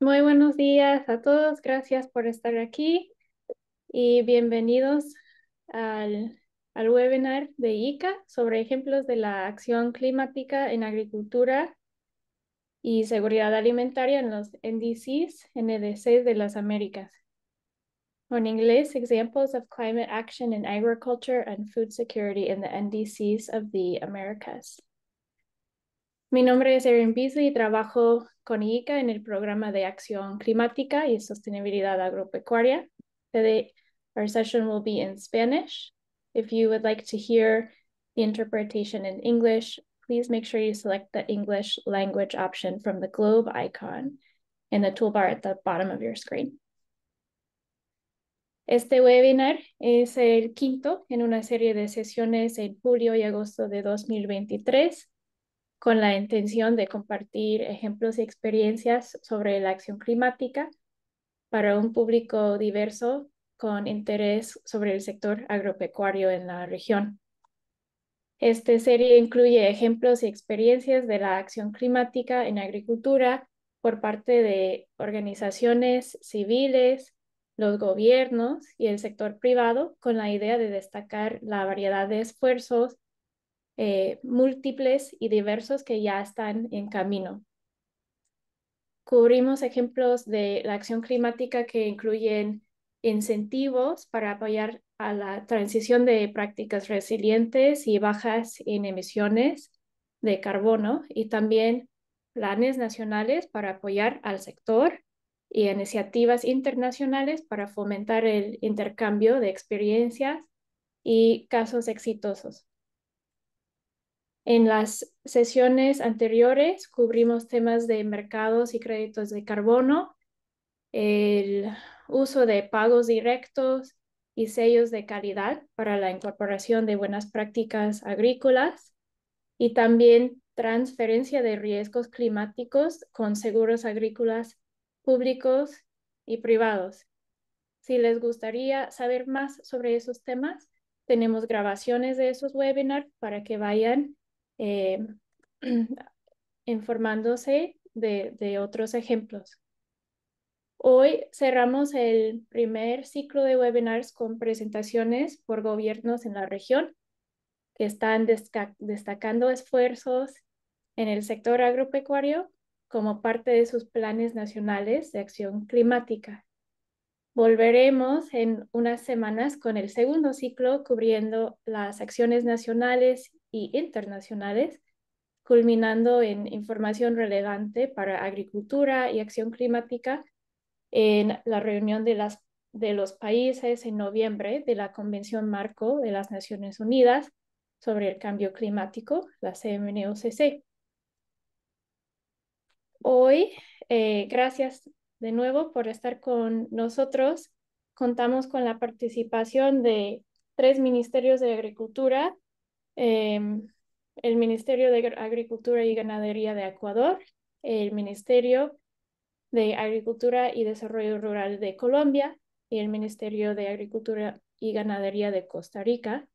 Muy buenos días a todos. Gracias por estar aquí y bienvenidos al, webinar de ICA sobre ejemplos de la acción climática en agricultura y seguridad alimentaria en los NDCs, NDCs de las Américas. en inglés, Examples of Climate Action in Agriculture and Food Security in the NDCs of the Americas. Mi nombre es Erin Beasley trabajo con IICA en el programa de acción climática y sostenibilidad agropecuaria. Today, our session will be in Spanish. If you would like to hear the interpretation in English, please make sure you select the English language option from the globe icon in the toolbar at the bottom of your screen. Este webinar es el quinto en una serie de sesiones en julio y agosto de 2023 con la intención de compartir ejemplos y experiencias sobre la acción climática para un público diverso con interés sobre el sector agropecuario en la región. Esta serie incluye ejemplos y experiencias de la acción climática en agricultura por parte de organizaciones civiles, los gobiernos y el sector privado con la idea de destacar la variedad de esfuerzos eh, múltiples y diversos que ya están en camino. Cubrimos ejemplos de la acción climática que incluyen incentivos para apoyar a la transición de prácticas resilientes y bajas en emisiones de carbono y también planes nacionales para apoyar al sector y iniciativas internacionales para fomentar el intercambio de experiencias y casos exitosos. En las sesiones anteriores cubrimos temas de mercados y créditos de carbono, el uso de pagos directos y sellos de calidad para la incorporación de buenas prácticas agrícolas y también transferencia de riesgos climáticos con seguros agrícolas públicos y privados. Si les gustaría saber más sobre esos temas, tenemos grabaciones de esos webinars para que vayan eh, informándose de, de otros ejemplos. Hoy cerramos el primer ciclo de webinars con presentaciones por gobiernos en la región que están destacando esfuerzos en el sector agropecuario como parte de sus planes nacionales de acción climática. Volveremos en unas semanas con el segundo ciclo cubriendo las acciones nacionales y internacionales, culminando en información relevante para agricultura y acción climática en la reunión de, las, de los países en noviembre de la Convención Marco de las Naciones Unidas sobre el Cambio Climático, la CMNOCC. Hoy, eh, gracias de nuevo por estar con nosotros. Contamos con la participación de tres ministerios de Agricultura Em, el Ministerio de Agricultura y Ganadería de Ecuador, el Ministerio de Agricultura y Desarrollo Rural de Colombia y el Ministerio de Agricultura y Ganadería de Costa Rica,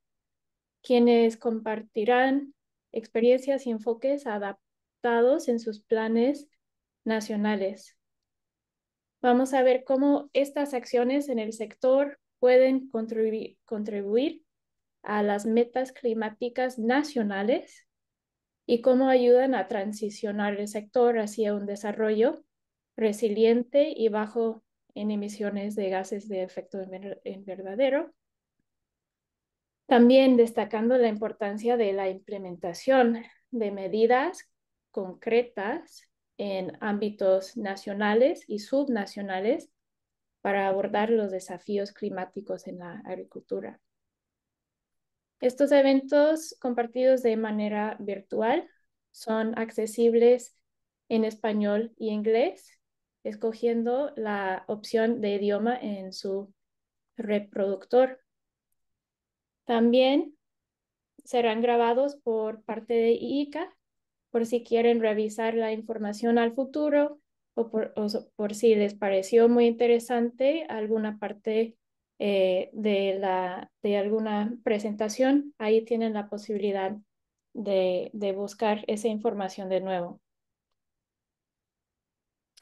quienes compartirán experiencias y enfoques adaptados en sus planes nacionales. Vamos a ver cómo estas acciones en el sector pueden contribuir a las metas climáticas nacionales y cómo ayudan a transicionar el sector hacia un desarrollo resiliente y bajo en emisiones de gases de efecto invernadero. También destacando la importancia de la implementación de medidas concretas en ámbitos nacionales y subnacionales para abordar los desafíos climáticos en la agricultura. Estos eventos compartidos de manera virtual son accesibles en español y inglés, escogiendo la opción de idioma en su reproductor. También serán grabados por parte de IICA por si quieren revisar la información al futuro o por, si les pareció muy interesante alguna parte eh, de, la, de alguna presentación, ahí tienen la posibilidad de, de buscar esa información de nuevo.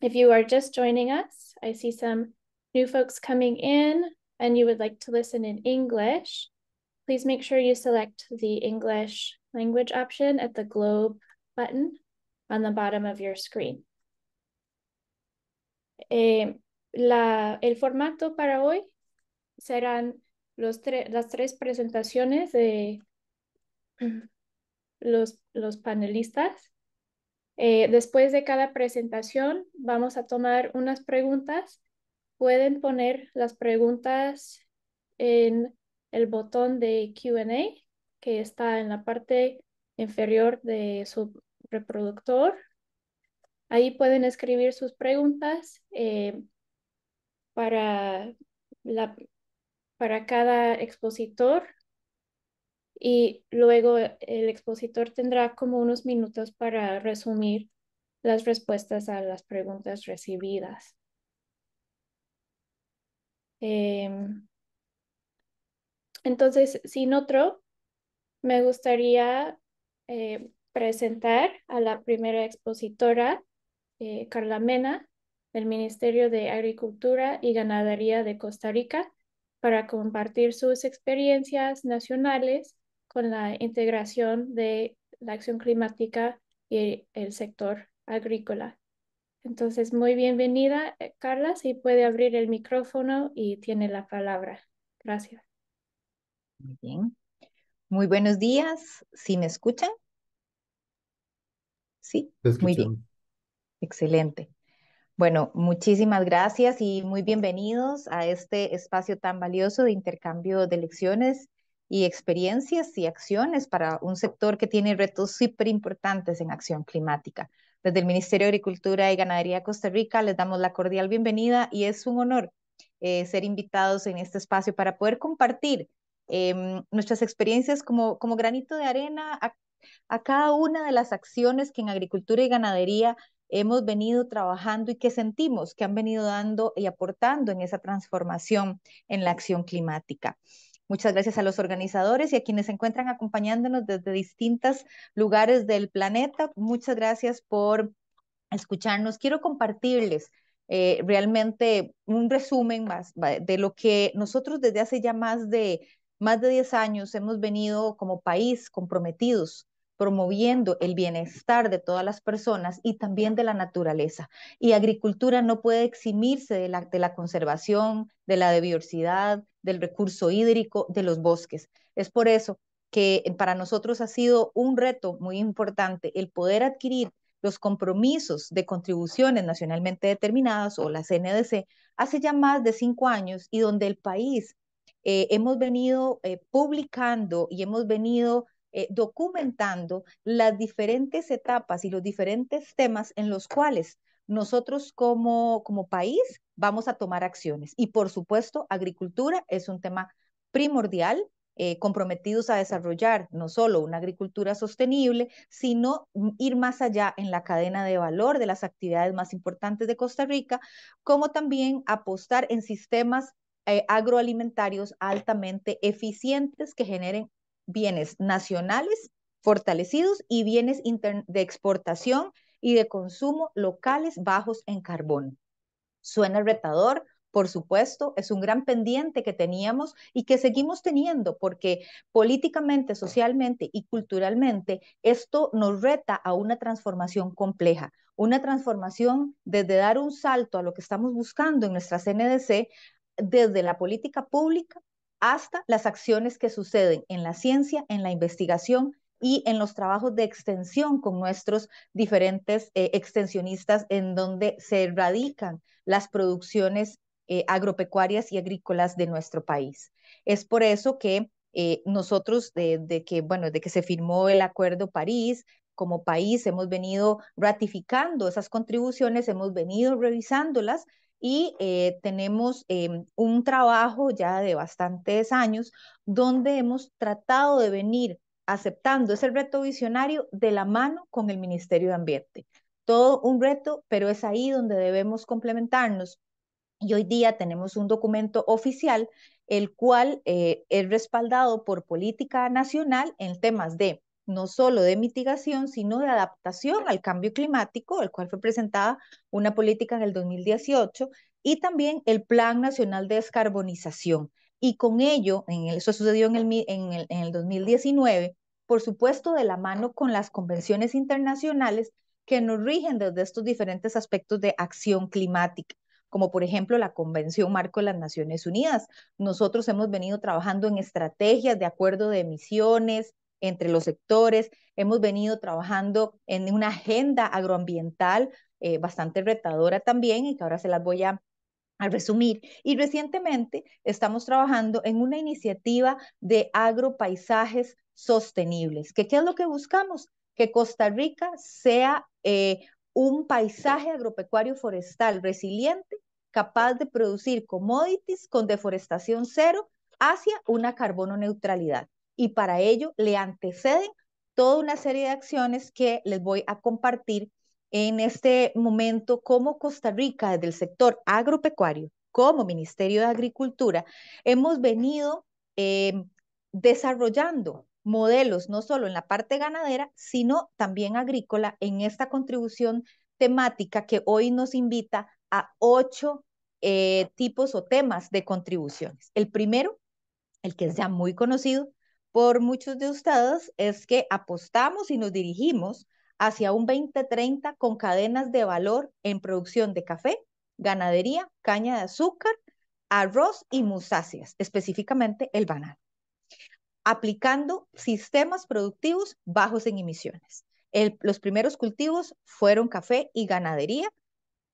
If you are just joining us, I see some new folks coming in and you would like to listen in English, please make sure you select the English language option at the globe button on the bottom of your screen. Eh, la, el formato para hoy serán los las tres presentaciones de los, los panelistas. Eh, después de cada presentación vamos a tomar unas preguntas. Pueden poner las preguntas en el botón de Q&A que está en la parte inferior de su reproductor. Ahí pueden escribir sus preguntas eh, para la, para cada expositor y luego el expositor tendrá como unos minutos para resumir las respuestas a las preguntas recibidas. Em, entonces, sin otro, me gustaría eh, presentar a la primera expositora, eh, Carla Mena, del Ministerio de Agricultura y Ganadería de Costa Rica, para compartir sus experiencias nacionales con la integración de la acción climática y el sector agrícola. Entonces, muy bienvenida, eh, Carla, si puede abrir el micrófono y tiene la palabra. Gracias. Muy bien. Muy buenos días. ¿Sí me escuchan? Sí, muy bien. Excelente. Bueno, muchísimas gracias y muy bienvenidos a este espacio tan valioso de intercambio de lecciones y experiencias y acciones para un sector que tiene retos súper importantes en acción climática. Desde el Ministerio de Agricultura y Ganadería de Costa Rica les damos la cordial bienvenida y es un honor eh, ser invitados en este espacio para poder compartir em, nuestras experiencias como, como granito de arena a, a cada una de las acciones que en agricultura y ganadería hemos venido trabajando y que sentimos que han venido dando y aportando en esa transformación en la acción climática. Muchas gracias a los organizadores y a quienes se encuentran acompañándonos desde distintos lugares del planeta. Muchas gracias por escucharnos. Quiero compartirles eh, realmente un resumen más de lo que nosotros desde hace ya más de, más de 10 años hemos venido como país comprometidos promoviendo el bienestar de todas las personas y también de la naturaleza. Y agricultura no puede eximirse de la, de la conservación, de la diversidad, del recurso hídrico, de los bosques. Es por eso que eh, para nosotros ha sido un reto muy importante el poder adquirir los compromisos de contribuciones nacionalmente determinadas o las NDC hace ya más de cinco años y donde el país eh, hemos venido eh, publicando y hemos venido eh, documentando las diferentes etapas y los diferentes temas en los cuales nosotros como, como país vamos a tomar acciones. Y por supuesto, agricultura es un tema primordial eh, comprometidos a desarrollar no solo una agricultura sostenible, sino ir más allá en la cadena de valor de las actividades más importantes de Costa Rica, como también apostar en sistemas eh, agroalimentarios altamente eficientes que generen bienes nacionales fortalecidos y bienes de exportación y de consumo locales bajos en carbón. Suena retador, por supuesto, es un gran pendiente que teníamos y que seguimos teniendo porque políticamente, socialmente y culturalmente esto nos reta a una transformación compleja, una transformación desde dar un salto a lo que estamos buscando en nuestra CNDC desde la política pública hasta las acciones que suceden en la ciencia, en la investigación y en los trabajos de extensión con nuestros diferentes eh, extensionistas en donde se radican las producciones eh, agropecuarias y agrícolas de nuestro país. Es por eso que eh, nosotros, de, que, bueno, de que se firmó el Acuerdo París, como país hemos venido ratificando esas contribuciones, hemos venido revisándolas y eh, tenemos em, un trabajo ya de bastantes años donde hemos tratado de venir aceptando ese reto visionario de la mano con el Ministerio de Ambiente. Todo un reto, pero es ahí donde debemos complementarnos. Y hoy día tenemos un documento oficial, el cual eh, es respaldado por política nacional en temas de no solo de mitigación, sino de adaptación al cambio climático, el cual fue presentada una política en el 2018, y también el Plan Nacional de Descarbonización. Y con ello, en eso sucedió en el, en, el, en el 2019, por supuesto de la mano con las convenciones internacionales que nos rigen desde estos diferentes aspectos de acción climática como por ejemplo la Convención Marco de las Naciones Unidas. Nosotros hemos venido trabajando en estrategias de acuerdo de emisiones, entre los sectores. Hemos venido trabajando en una agenda agroambiental eh, bastante retadora también y que ahora se las voy a resumir. Y recientemente estamos trabajando en una iniciativa de agropaisajes sostenibles. ¿Que, ¿Qué es lo que buscamos? Que Costa Rica sea eh, un paisaje agropecuario forestal resiliente, capaz de producir commodities con deforestación cero hacia una carbono neutralidad y para ello le anteceden toda una serie de acciones que les voy a compartir en este momento como Costa Rica desde el sector agropecuario, como Ministerio de Agricultura, hemos venido eh, desarrollando modelos no solo en la parte ganadera, sino también agrícola en esta contribución temática que hoy nos invita a ocho eh, tipos o temas de contribuciones. El primero, el que es ya muy conocido, por muchos de ustedes es que apostamos y nos dirigimos hacia un 2030 con cadenas de valor en producción de café, ganadería, caña de azúcar, arroz y musáceas, específicamente el banano, aplicando sistemas productivos bajos en emisiones. los primeros cultivos fueron café y ganadería,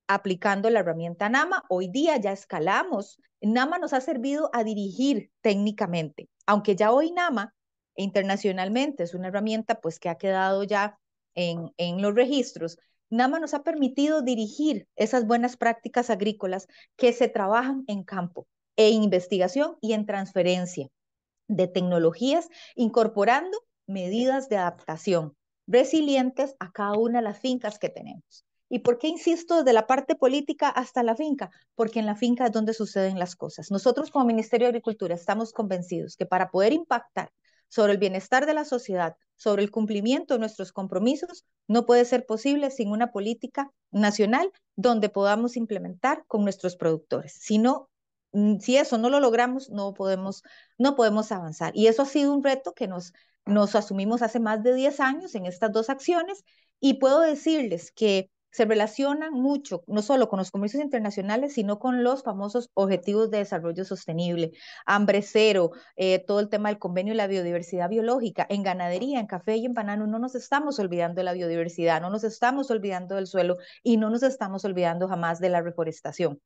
aplicando la herramienta NAMA. Hoy día ya escalamos. NAMA nos ha servido a dirigir técnicamente, aunque ya hoy NAMA e internacionalmente es una herramienta pues que ha quedado ya en, en los registros. NAMA nos ha permitido dirigir esas buenas prácticas agrícolas que se trabajan en campo, en investigación y en transferencia de tecnologías, incorporando medidas de adaptación resilientes a cada una de las fincas que tenemos. ¿Y por qué insisto desde la parte política hasta la finca? Porque en la finca es donde suceden las cosas. Nosotros como Ministerio de Agricultura estamos convencidos que para poder impactar sobre el bienestar de la sociedad, sobre el cumplimiento de nuestros compromisos, no puede ser posible sin una política nacional donde podamos implementar con nuestros productores. Si no, mm, si eso no lo logramos, no podemos, no podemos avanzar. Y eso ha sido un reto que nos, nos asumimos hace más de 10 años en estas dos acciones y puedo decirles que se relacionan mucho, no solo con los comercios internacionales, sino con los famosos objetivos de desarrollo sostenible, hambre cero, eh, todo el tema del convenio de la biodiversidad biológica. En ganadería, en café y en banano no nos estamos olvidando de la biodiversidad, no nos estamos olvidando del suelo y no nos estamos olvidando jamás de la reforestación.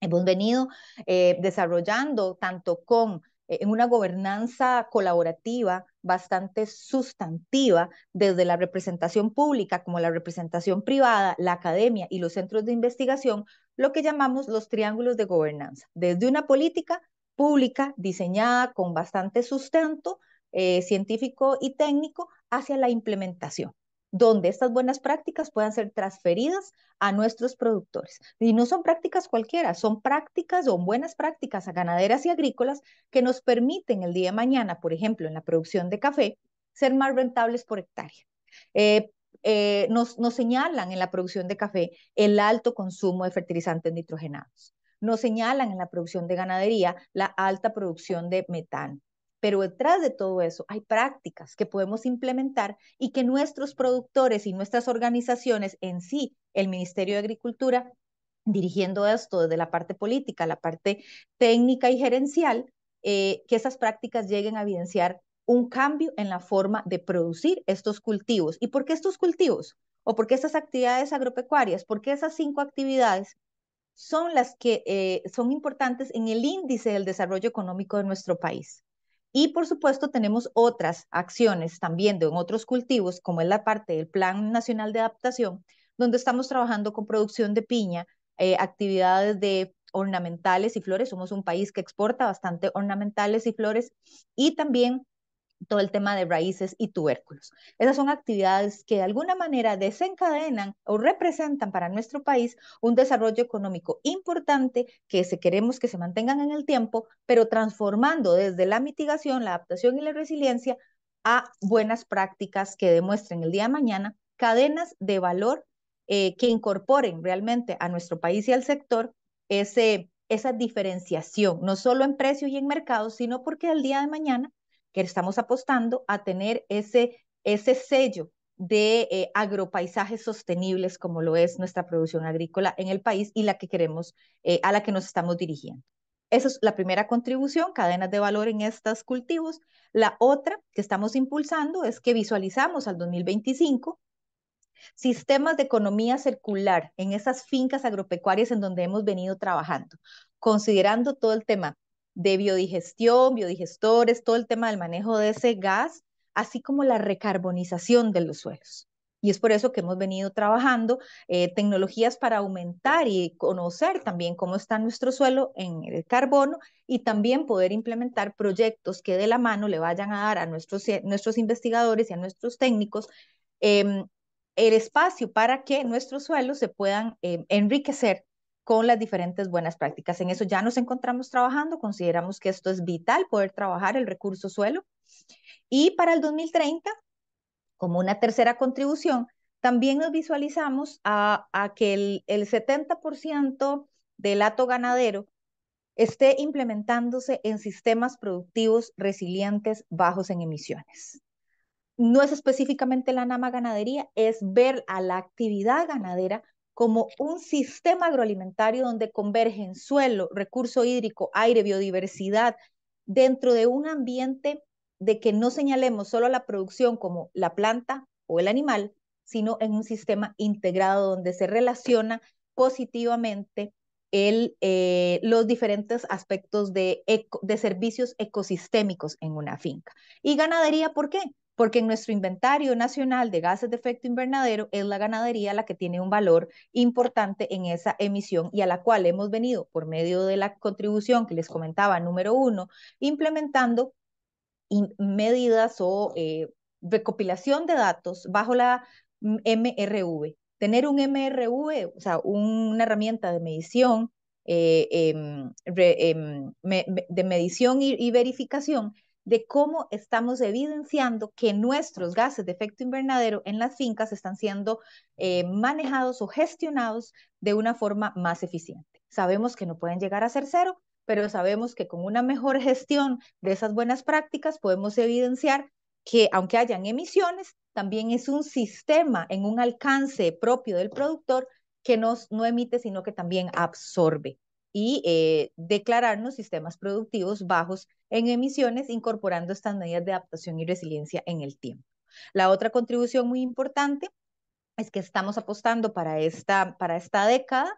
Hemos venido eh, desarrollando tanto con eh, en una gobernanza colaborativa bastante sustantiva desde la representación pública como la representación privada, la academia y los centros de investigación, lo que llamamos los triángulos de gobernanza, desde una política pública diseñada con bastante sustento eh, científico y técnico hacia la implementación donde estas buenas prácticas puedan ser transferidas a nuestros productores. Y no son prácticas cualquiera, son prácticas o buenas prácticas a ganaderas y agrícolas que nos permiten el día de mañana, por ejemplo, en la producción de café, ser más rentables por hectárea. Eh, eh, nos señalan en la producción de café el alto consumo de fertilizantes nitrogenados. Nos señalan en la producción de ganadería la alta producción de metano. Pero detrás de todo eso hay prácticas que podemos implementar y que nuestros productores y nuestras organizaciones en sí, el Ministerio de Agricultura, dirigiendo esto desde la parte política, la parte técnica y gerencial, eh, que esas prácticas lleguen a evidenciar un cambio en la forma de producir estos cultivos. ¿Y por qué estos cultivos? ¿O por qué estas actividades agropecuarias? ¿Por qué esas cinco actividades son las que eh, son importantes en el índice del desarrollo económico de nuestro país? Y por supuesto tenemos otras acciones también de en otros cultivos, como es la parte del Plan Nacional de Adaptación, donde estamos trabajando con producción de piña, eh, actividades de ornamentales y flores. Somos un país que exporta bastante ornamentales y flores y también todo el tema de raíces y tubérculos. Esas son actividades que de alguna manera desencadenan o representan para nuestro país un desarrollo económico importante que se queremos que se mantengan en el tiempo, pero transformando desde la mitigación, la adaptación y la resiliencia a buenas prácticas que demuestren el día de mañana cadenas de valor eh, que incorporen realmente a nuestro país y al sector ese, esa diferenciación, no solo en precios y en mercados, sino porque el día de mañana que estamos apostando a tener ese, ese sello de eh, agropaisajes sostenibles como lo es nuestra producción agrícola en el país y la que queremos, eh, a la que nos estamos dirigiendo. Esa es la primera contribución, cadenas de valor en estos cultivos. La otra que estamos impulsando es que visualizamos al 2025 sistemas de economía circular en esas fincas agropecuarias en donde hemos venido trabajando, considerando todo el tema de biodigestión, biodigestores, todo el tema del manejo de ese gas, así como la recarbonización de los suelos. Y es por eso que hemos venido trabajando eh, tecnologías para aumentar y conocer también cómo está nuestro suelo en el carbono y también poder implementar proyectos que de la mano le vayan a dar a nuestros, nuestros investigadores y a nuestros técnicos em, el espacio para que nuestros suelos se puedan em, enriquecer con las diferentes buenas prácticas. En eso ya nos encontramos trabajando, consideramos que esto es vital, poder trabajar el recurso suelo. Y para el 2030, como una tercera contribución, también nos visualizamos a, que el, 70% del lato ganadero esté implementándose en sistemas productivos resilientes bajos en emisiones. No es específicamente la NAMA ganadería, es ver a la actividad ganadera como un sistema agroalimentario donde convergen suelo, recurso hídrico, aire, biodiversidad, dentro de un ambiente de que no señalemos solo la producción como la planta o el animal, sino en un sistema integrado donde se relaciona positivamente el, eh, los diferentes aspectos de servicios ecosistémicos en una finca. ¿Y ganadería por qué? porque en nuestro inventario nacional de gases de efecto invernadero es la ganadería la que tiene un valor importante en esa emisión y a la cual hemos venido por medio de la contribución que les comentaba número uno, implementando medidas o eh, recopilación de datos bajo la MRV. Tener un MRV, o sea, una herramienta de medición eh, em, em, de medición y, verificación de cómo estamos evidenciando que nuestros gases de efecto invernadero en las fincas están siendo eh, manejados o gestionados de una forma más eficiente. Sabemos que no pueden llegar a ser cero, pero sabemos que con una mejor gestión de esas buenas prácticas podemos evidenciar que aunque hayan emisiones, también es un sistema en un alcance propio del productor que no, no emite, sino que también absorbe y eh, declararnos sistemas productivos bajos en emisiones, incorporando estas medidas de adaptación y resiliencia en el tiempo. La otra contribución muy importante es que estamos apostando para esta, para esta década,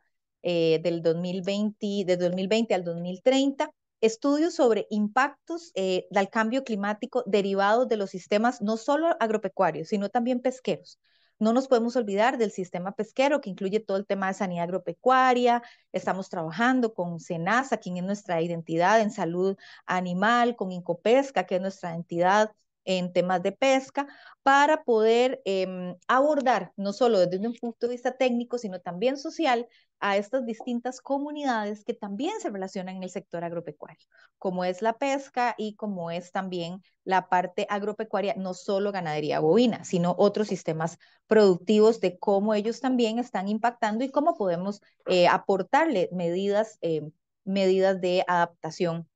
eh, del 2020, de 2020 al 2030, estudios sobre impactos eh, del cambio climático derivados de los sistemas no solo agropecuarios, sino también pesqueros. No nos podemos olvidar del sistema pesquero, que incluye todo el tema de sanidad agropecuaria. Estamos trabajando con SENASA, quien es nuestra identidad en salud animal, con Incopesca, que es nuestra entidad en temas de pesca para poder em, abordar, no solo desde un punto de vista técnico, sino también social, a estas distintas comunidades que también se relacionan en el sector agropecuario, como es la pesca y como es también la parte agropecuaria, no solo ganadería bovina, sino otros sistemas productivos de cómo ellos también están impactando y cómo podemos eh, aportarle medidas, em, medidas de adaptación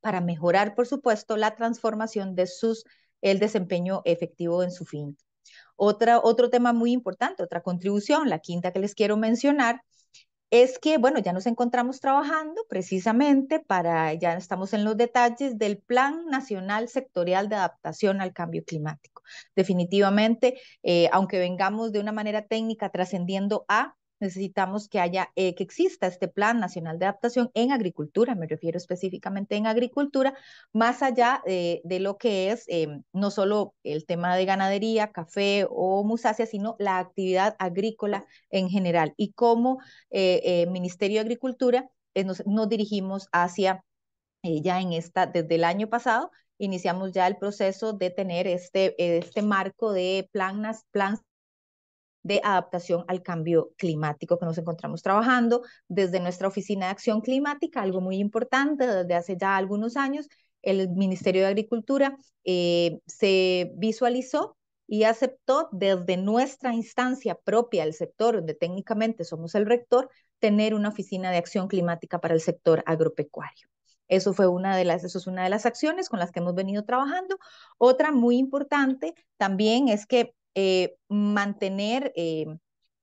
para mejorar, por supuesto, la transformación de sus el desempeño efectivo en su fin. Otra, otro tema muy importante, otra contribución, la quinta que les quiero mencionar, es que, bueno, ya nos encontramos trabajando precisamente para, ya estamos en los detalles del Plan Nacional Sectorial de Adaptación al Cambio Climático. Definitivamente, eh, aunque vengamos de una manera técnica trascendiendo a necesitamos que haya, eh, que exista este Plan Nacional de Adaptación en agricultura, me refiero específicamente en agricultura, más allá eh, de, lo que es eh, no solo el tema de ganadería, café o musasia, sino la actividad agrícola en general y como Ministerio de Agricultura nos, dirigimos hacia ya en esta, desde el año pasado, iniciamos ya el proceso de tener este, este marco de plan, plan de adaptación al cambio climático que nos encontramos trabajando desde nuestra oficina de acción climática, algo muy importante desde hace ya algunos años. El Ministerio de Agricultura eh, se visualizó y aceptó desde nuestra instancia propia, el sector donde técnicamente somos el rector, tener una oficina de acción climática para el sector agropecuario. Eso fue una de las, eso es una de las acciones con las que hemos venido trabajando. Otra muy importante también es que eh, mantener, eh,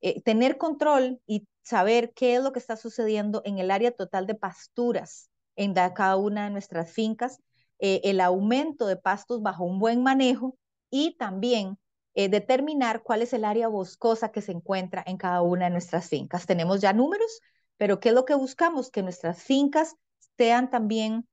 eh, tener control y saber qué es lo que está sucediendo en el área total de pasturas en cada una de nuestras fincas, el aumento de pastos bajo un buen manejo y también determinar cuál es el área boscosa que se encuentra en cada una de nuestras fincas. Tenemos ya números, pero ¿qué es lo que buscamos? Que nuestras fincas sean también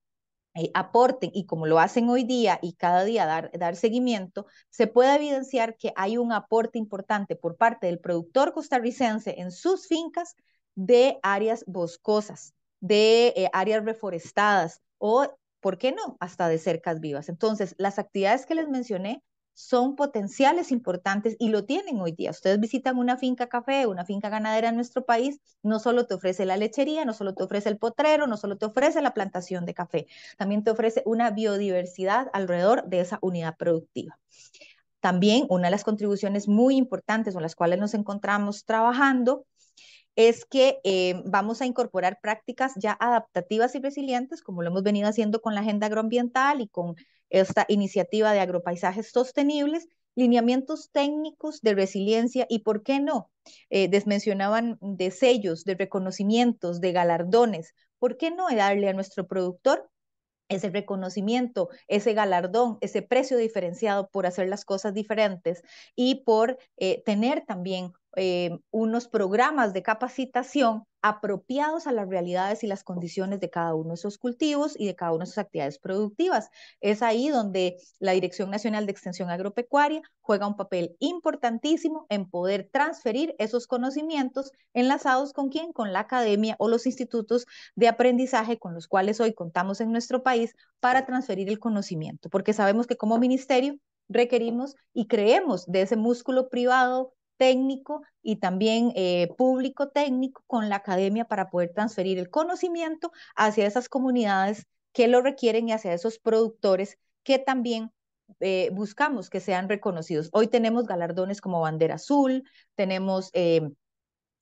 eh, aporten y como lo hacen hoy día y cada día dar, dar seguimiento, se puede evidenciar que hay un aporte importante por parte del productor costarricense en sus fincas de áreas boscosas, de eh, áreas reforestadas o, ¿por qué no?, hasta de cercas vivas. Entonces, las actividades que les mencioné son potenciales importantes y lo tienen hoy día. Ustedes visitan una finca café, una finca ganadera en nuestro país, no solo te ofrece la lechería, no solo te ofrece el potrero, no solo te ofrece la plantación de café, también te ofrece una biodiversidad alrededor de esa unidad productiva. También una de las contribuciones muy importantes con las cuales nos encontramos trabajando es que eh, vamos a incorporar prácticas ya adaptativas y resilientes, como lo hemos venido haciendo con la agenda agroambiental y con esta iniciativa de agropaisajes sostenibles, lineamientos técnicos de resiliencia y, ¿por qué no? Eh, desmencionaban de sellos, de reconocimientos, de galardones. ¿Por qué no darle a nuestro productor ese reconocimiento, ese galardón, ese precio diferenciado por hacer las cosas diferentes y por eh, tener también eh, unos programas de capacitación apropiados a las realidades y las condiciones de cada uno de esos cultivos y de cada una de sus actividades productivas. Es ahí donde la Dirección Nacional de Extensión Agropecuaria juega un papel importantísimo en poder transferir esos conocimientos enlazados con quién, con la academia o los institutos de aprendizaje con los cuales hoy contamos en nuestro país para transferir el conocimiento, porque sabemos que como ministerio requerimos y creemos de ese músculo privado técnico y también eh, público técnico con la academia para poder transferir el conocimiento hacia esas comunidades que lo requieren y hacia esos productores que también eh, buscamos que sean reconocidos. Hoy tenemos galardones como Bandera Azul, tenemos... Eh,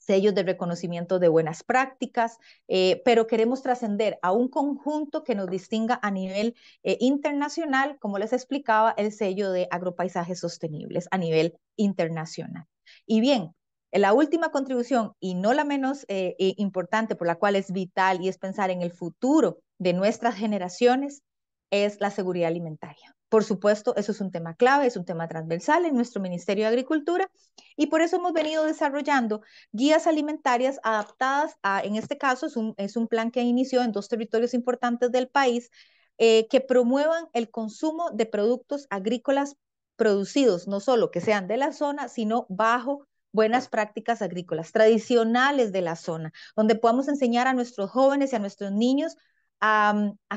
sellos de reconocimiento de buenas prácticas, pero queremos trascender a un conjunto que nos distinga a nivel internacional, como les explicaba, el sello de agropaisajes sostenibles a nivel internacional. Y bien, la última contribución, y no la menos eh, importante, por la cual es vital y es pensar en el futuro de nuestras generaciones, es la seguridad alimentaria. Por supuesto, eso es un tema clave, es un tema transversal en nuestro Ministerio de Agricultura y por eso hemos venido desarrollando guías alimentarias adaptadas a, en este caso, es un, es un plan que inició en dos territorios importantes del país, eh, que promuevan el consumo de productos agrícolas producidos no solo que sean de la zona, sino bajo buenas prácticas agrícolas tradicionales de la zona, donde podamos enseñar a nuestros jóvenes y a nuestros niños a,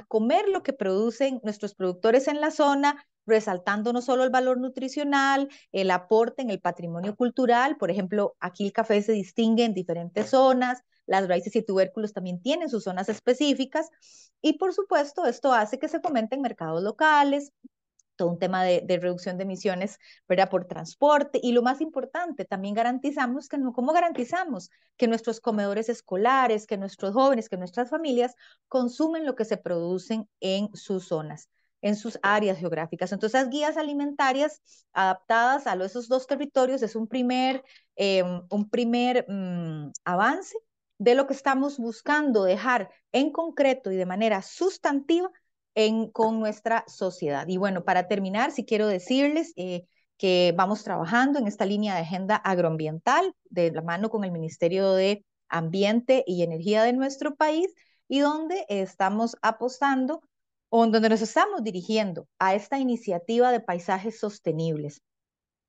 comer lo que producen nuestros productores en la zona, resaltando no solo el valor nutricional, el aporte en el patrimonio cultural, por ejemplo, aquí el café se distingue en diferentes zonas, las raíces y tubérculos también tienen sus zonas específicas y por supuesto esto hace que se fomenten mercados locales, todo un tema de, reducción de emisiones, ¿verdad? Por transporte y lo más importante, también garantizamos que garantizamos? Que nuestros comedores escolares, que nuestros jóvenes, que nuestras familias consumen lo que se producen en sus zonas en sus áreas geográficas. Entonces, las guías alimentarias adaptadas a esos dos territorios es un primer, eh, un primer mm, avance de lo que estamos buscando dejar en concreto y de manera sustantiva con nuestra sociedad. Y bueno, para terminar, sí quiero decirles eh, que vamos trabajando en esta línea de agenda agroambiental de la mano con el Ministerio de Ambiente y Energía de nuestro país y donde estamos apostando o donde nos estamos dirigiendo a esta iniciativa de paisajes sostenibles.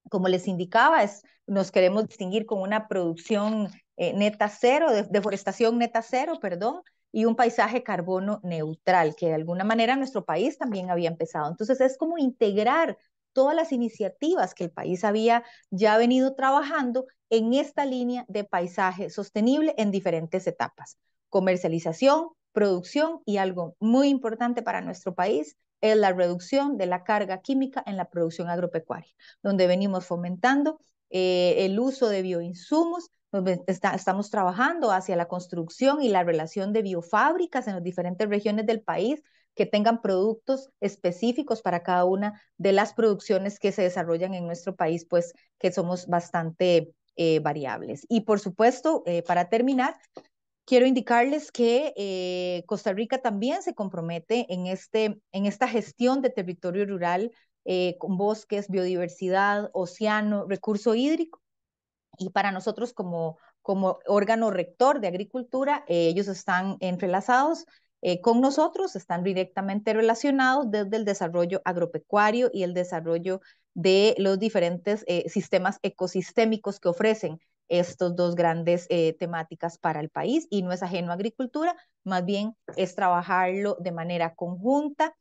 Como les indicaba, es, nos queremos distinguir con una producción eh, neta cero, de, deforestación neta cero, perdón, y un paisaje carbono neutral, que de alguna manera nuestro país también había empezado. Entonces es como integrar todas las iniciativas que el país había ya venido trabajando en esta línea de paisaje sostenible en diferentes etapas. Comercialización, producción y algo muy importante para nuestro país es la reducción de la carga química en la producción agropecuaria, donde venimos fomentando eh, el uso de bioinsumos, estamos trabajando hacia la construcción y la relación de biofábricas en las diferentes regiones del país que tengan productos específicos para cada una de las producciones que se desarrollan en nuestro país, pues que somos bastante eh, variables. Y por supuesto, eh, para terminar, quiero indicarles que Costa Rica también se compromete en, este, en esta gestión de territorio rural eh, con bosques, biodiversidad, océano, recurso hídrico. Y para nosotros como, como órgano rector de agricultura, eh, ellos están entrelazados eh, con nosotros, están directamente relacionados desde el desarrollo agropecuario y el desarrollo de los diferentes sistemas ecosistémicos que ofrecen estos dos grandes temáticas para el país y no es ajeno a agricultura, más bien es trabajarlo de manera conjunta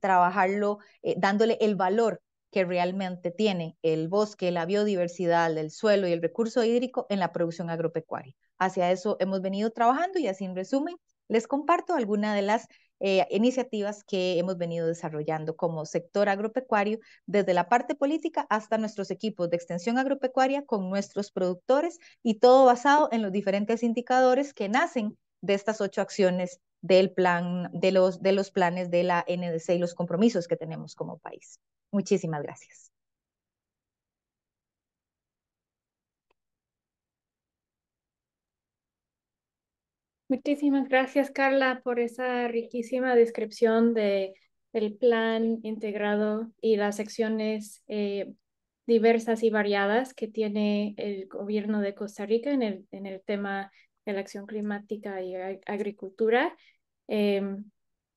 trabajarlo eh, dándole el valor que realmente tiene el bosque, la biodiversidad, el suelo y el recurso hídrico en la producción agropecuaria. Hacia eso hemos venido trabajando y así en resumen les comparto algunas de las eh, iniciativas que hemos venido desarrollando como sector agropecuario, desde la parte política hasta nuestros equipos de extensión agropecuaria con nuestros productores y todo basado en los diferentes indicadores que nacen de estas ocho acciones del plan, de los, de los planes de la NDC y los compromisos que tenemos como país. Muchísimas gracias. Muchísimas gracias, Carla, por esa riquísima descripción de, el plan integrado y las secciones eh, diversas y variadas que tiene el gobierno de Costa Rica en el, en el tema de la acción climática y agricultura. Em,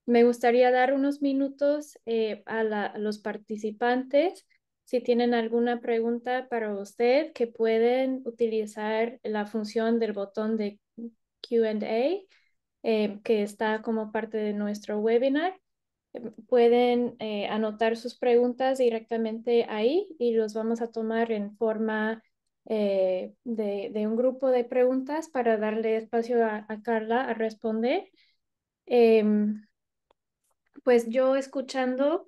me gustaría dar unos minutos eh, a, los participantes si tienen alguna pregunta para usted que pueden utilizar la función del botón de Q&A em, que está como parte de nuestro webinar. Em, pueden eh, anotar sus preguntas directamente ahí y los vamos a tomar en forma eh, de, de, un grupo de preguntas para darle espacio a, Carla a responder. Em, pues yo escuchando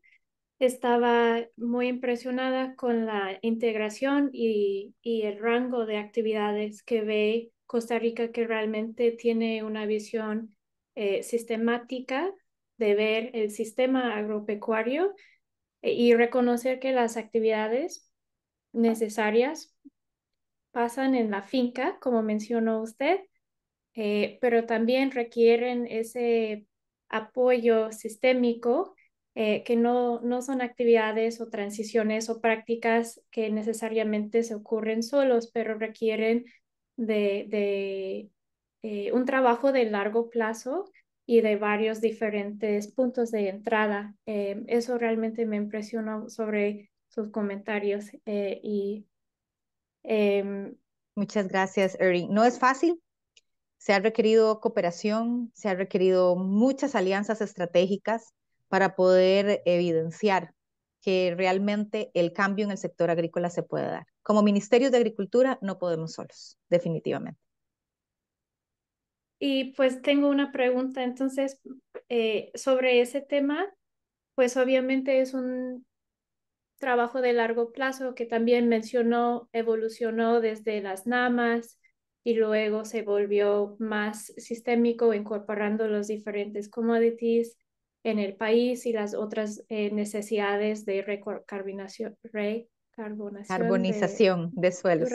estaba muy impresionada con la integración y, y, el rango de actividades que ve Costa Rica, que realmente tiene una visión eh, sistemática de ver el sistema agropecuario eh, y reconocer que las actividades necesarias pasan en la finca, como mencionó usted, eh, pero también requieren ese apoyo sistémico, eh, que no, no son actividades o transiciones o prácticas que necesariamente se ocurren solos, pero requieren de, de eh, un trabajo de largo plazo y de varios diferentes puntos de entrada. eso realmente me impresionó sobre sus comentarios y Em, muchas gracias, Erin. No es fácil. Se ha requerido cooperación, se ha requerido muchas alianzas estratégicas para poder evidenciar que realmente el cambio en el sector agrícola se puede dar. Como Ministerio de Agricultura no podemos solos, definitivamente. Y pues tengo una pregunta entonces eh, sobre ese tema, pues obviamente es un trabajo de largo plazo que también mencionó evolucionó desde las NAMAS y luego se volvió más sistémico incorporando los diferentes commodities en el país y las otras eh, necesidades de recarbonización Carbonización de, suelos.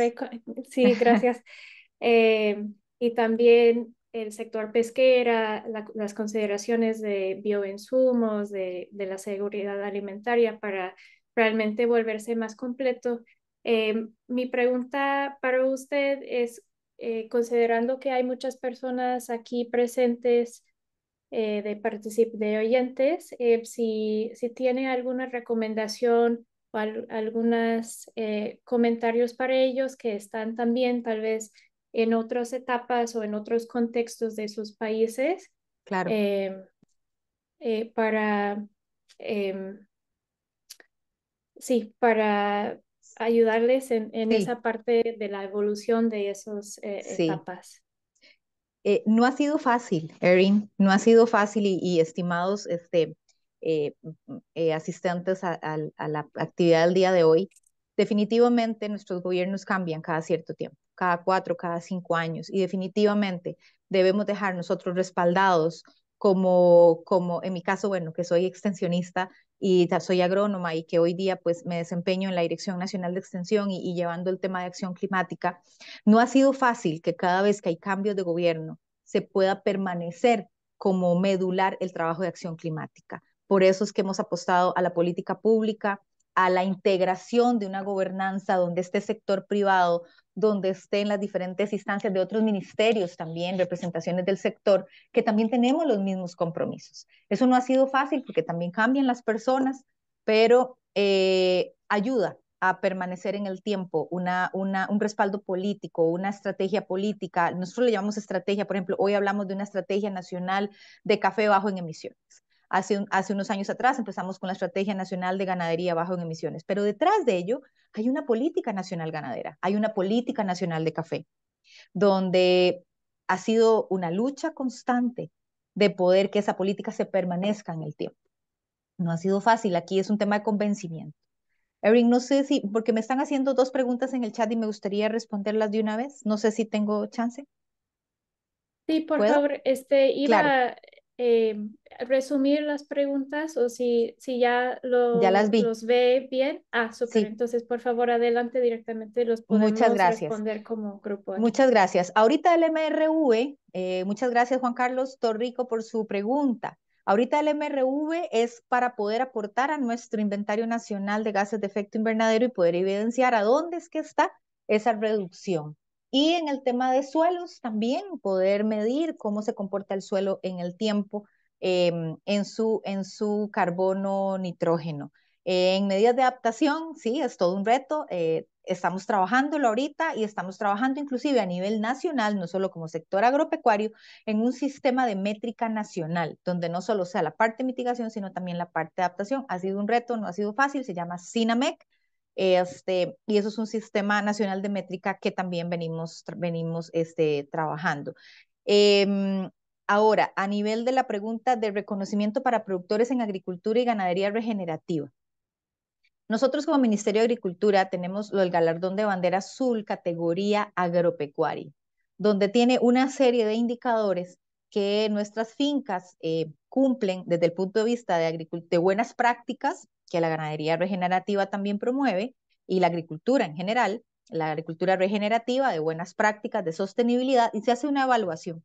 Sí, gracias. Eh, y también el sector pesquera, las consideraciones de bioinsumos, de, de la seguridad alimentaria para realmente volverse más completo. Eh, mi pregunta para usted es, eh, considerando que hay muchas personas aquí presentes eh, de, de oyentes, si, si tiene alguna recomendación o algunos comentarios para ellos que están también tal vez en otras etapas o en otros contextos de sus países. Claro. para em, sí, para ayudarles en, en esa parte de la evolución de esas eh, sí. etapas. Eh, no ha sido fácil, Erin, no ha sido fácil y, estimados este, eh, mm, asistentes a, la actividad del día de hoy. Definitivamente nuestros gobiernos cambian cada cierto tiempo, cada cuatro, cada cinco años, y definitivamente debemos dejar nosotros respaldados como, como en mi caso, bueno, que soy extensionista, y soy agrónoma y que hoy día pues me desempeño en la Dirección Nacional de Extensión y, y llevando el tema de acción climática, no ha sido fácil que cada vez que hay cambios de gobierno se pueda permanecer como medular el trabajo de acción climática. Por eso es que hemos apostado a la política pública, a la integración de una gobernanza donde este sector privado donde estén las diferentes instancias de otros ministerios también, representaciones del sector, que también tenemos los mismos compromisos. Eso no ha sido fácil porque también cambian las personas, pero eh, ayuda a permanecer en el tiempo, una, un respaldo político, una estrategia política. Nosotros le llamamos estrategia, por ejemplo, hoy hablamos de una estrategia nacional de café bajo en emisiones. Hace, unos años atrás empezamos con la Estrategia Nacional de Ganadería Bajo en Emisiones, pero detrás de ello hay una política nacional ganadera, hay una política nacional de café, donde ha sido una lucha constante de poder que esa política se permanezca en el tiempo. No ha sido fácil, aquí es un tema de convencimiento. Erin, no sé si, porque me están haciendo dos preguntas en el chat y me gustaría responderlas de una vez. No sé si tengo chance. Sí, por favor, este, iba, eh, resumir las preguntas o si, si ya, lo, ya las los ve bien. Ah, súper. Entonces, por favor, adelante directamente. Los podemos responder como grupo. Muchas gracias. Ahorita el MRV, eh, muchas gracias Juan Carlos Torrico por su pregunta. Ahorita el MRV es para poder aportar a nuestro inventario nacional de gases de efecto invernadero y poder evidenciar a dónde es que está esa reducción. Y en el tema de suelos también poder medir cómo se comporta el suelo en el tiempo em, en, su, en su carbono nitrógeno. Eh, en medidas de adaptación, sí, es todo un reto. Eh, estamos trabajándolo ahorita y estamos trabajando inclusive a nivel nacional, no solo como sector agropecuario, en un sistema de métrica nacional, donde no solo sea la parte de mitigación, sino también la parte de adaptación. Ha sido un reto, no ha sido fácil, se llama CINAMEC este, y eso es un sistema nacional de métrica que también venimos, venimos este, trabajando. Em, ahora, a nivel de la pregunta de reconocimiento para productores en agricultura y ganadería regenerativa. Nosotros como Ministerio de Agricultura tenemos el galardón de bandera azul categoría agropecuaria, donde tiene una serie de indicadores que nuestras fincas eh, cumplen desde el punto de vista de, de buenas prácticas que la ganadería regenerativa también promueve y la agricultura en general, la agricultura regenerativa de buenas prácticas de sostenibilidad y se hace una evaluación.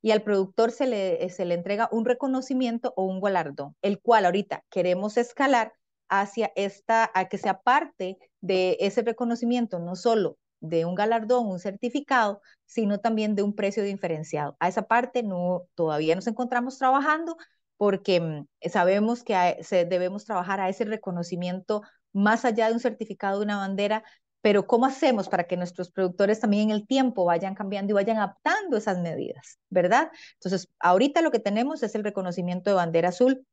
Y al productor se le, eh, se le entrega un reconocimiento o un galardón, el cual ahorita queremos escalar hacia esta, a que sea parte de ese reconocimiento, no solo de un galardón, un certificado, sino también de un precio diferenciado. A esa parte no, todavía nos encontramos trabajando, porque mm, sabemos que debemos trabajar a ese reconocimiento más allá de un certificado, de una bandera, pero ¿cómo hacemos para que nuestros productores también en el tiempo vayan cambiando y vayan adaptando esas medidas, verdad? Entonces, ahorita lo que tenemos es el reconocimiento de bandera azul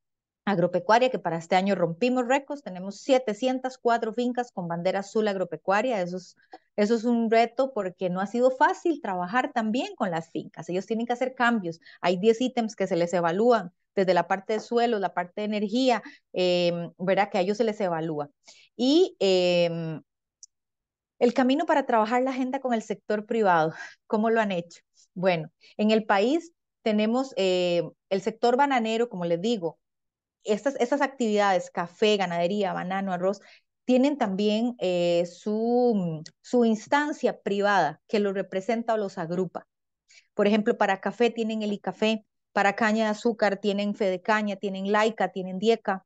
agropecuaria, que para este año rompimos récords, tenemos 704 fincas con bandera azul agropecuaria, eso es, eso es un reto porque no ha sido fácil trabajar también con las fincas, ellos tienen que hacer cambios, hay 10 ítems que se les evalúan, desde la parte de suelo, la parte de energía, em, verá Que a ellos se les evalúa. Y em, el camino para trabajar la agenda con el sector privado, ¿cómo lo han hecho? Bueno, en el país tenemos eh, el sector bananero, como les digo, estas, estas actividades, café, ganadería, banano, arroz, tienen también eh, su, su, instancia privada que los representa o los agrupa. Por ejemplo, para café tienen el ICAFÉ, para caña de azúcar, tienen Fedecaña, tienen Laica, tienen Dieca,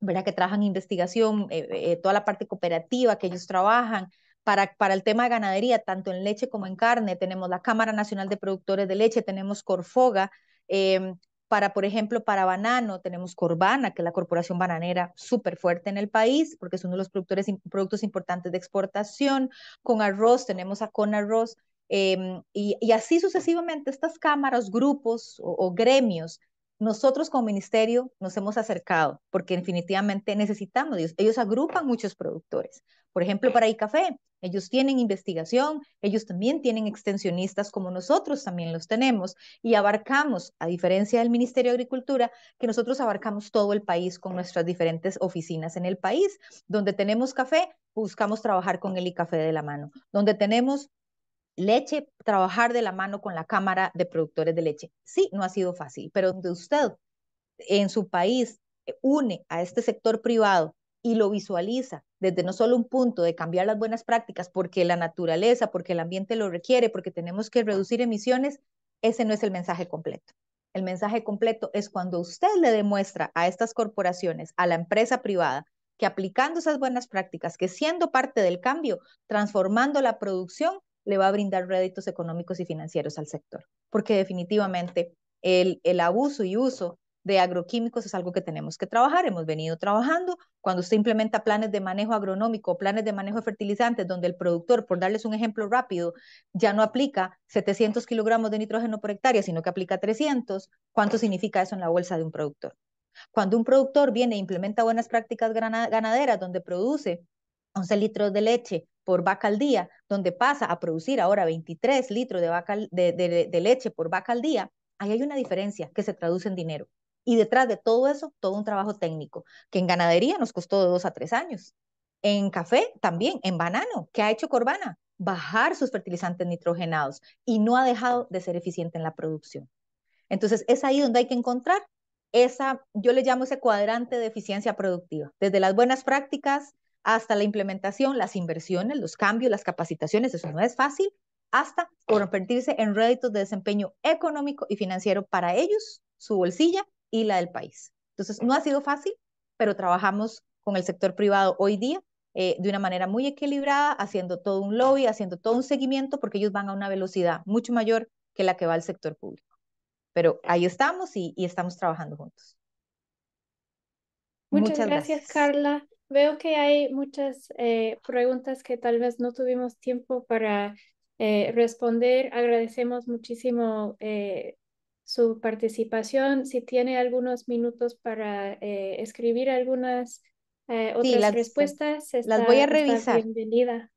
¿verdad? que trabajan investigación, eh, eh, toda la parte cooperativa que ellos trabajan. Para, para el tema de ganadería, tanto en leche como en carne, tenemos la Cámara Nacional de Productores de Leche, tenemos Corfoga, em, para, por ejemplo, para banano, tenemos Corbana, que es la corporación bananera súper fuerte en el país, porque es uno de los productores, productos importantes de exportación. Con arroz, tenemos a Con Arroz. Em, y, así sucesivamente, estas cámaras, grupos o, gremios, nosotros como ministerio nos hemos acercado porque definitivamente necesitamos ellos. Ellos agrupan muchos productores. Por ejemplo, para café ellos tienen investigación, ellos también tienen extensionistas como nosotros también los tenemos y abarcamos, a diferencia del Ministerio de Agricultura, que nosotros abarcamos todo el país con nuestras diferentes oficinas en el país. Donde tenemos café, buscamos trabajar con el iCafé de la mano. Donde tenemos leche, trabajar de la mano con la Cámara de Productores de Leche. Sí, no ha sido fácil, pero donde usted en su país eh, une a este sector privado y lo visualiza desde no solo un punto de cambiar las buenas prácticas porque la naturaleza, porque el ambiente lo requiere, porque tenemos que reducir emisiones, ese no es el mensaje completo. El mensaje completo es cuando usted le demuestra a estas corporaciones, a la empresa privada, que aplicando esas buenas prácticas, que siendo parte del cambio, transformando la producción, le va a brindar réditos económicos y financieros al sector, porque definitivamente el, el abuso y uso de agroquímicos es algo que tenemos que trabajar, hemos venido trabajando. Cuando usted implementa planes de manejo agronómico, planes de manejo de fertilizantes, donde el productor, por darles un ejemplo rápido, ya no aplica 700 kilogramos de nitrógeno por hectárea, sino que aplica 300, ¿cuánto significa eso en la bolsa de un productor? Cuando un productor viene e implementa buenas prácticas ganaderas, donde produce 11 litros de leche por vaca al día, donde pasa a producir ahora 23 litros de, leche por vaca al día, ahí hay una diferencia que se traduce en dinero. Y detrás de todo eso, todo un trabajo técnico, que en ganadería nos costó de dos a tres años. En café también, en banano, que ha hecho Corbana? Bajar sus fertilizantes nitrogenados y no ha dejado de ser eficiente en la producción. Entonces, es ahí donde hay que encontrar esa, yo le llamo ese cuadrante de eficiencia productiva, desde las buenas prácticas, hasta la implementación, las inversiones, los cambios, las capacitaciones, eso no es fácil, hasta convertirse en réditos de desempeño económico y financiero para ellos, su bolsilla y la del país. Entonces, no ha sido fácil, pero trabajamos con el sector privado hoy día eh, de una manera muy equilibrada, haciendo todo un lobby, haciendo todo un seguimiento, porque ellos van a una velocidad mucho mayor que la que va el sector público. Pero ahí estamos y estamos trabajando juntos. Muchas, gracias, Carla. Veo que hay muchas eh, preguntas que tal vez no tuvimos tiempo para eh, responder. Agradecemos muchísimo eh, su participación. Si tiene algunos minutos para escribir algunas otras respuestas, las voy a revisar. Bienvenida.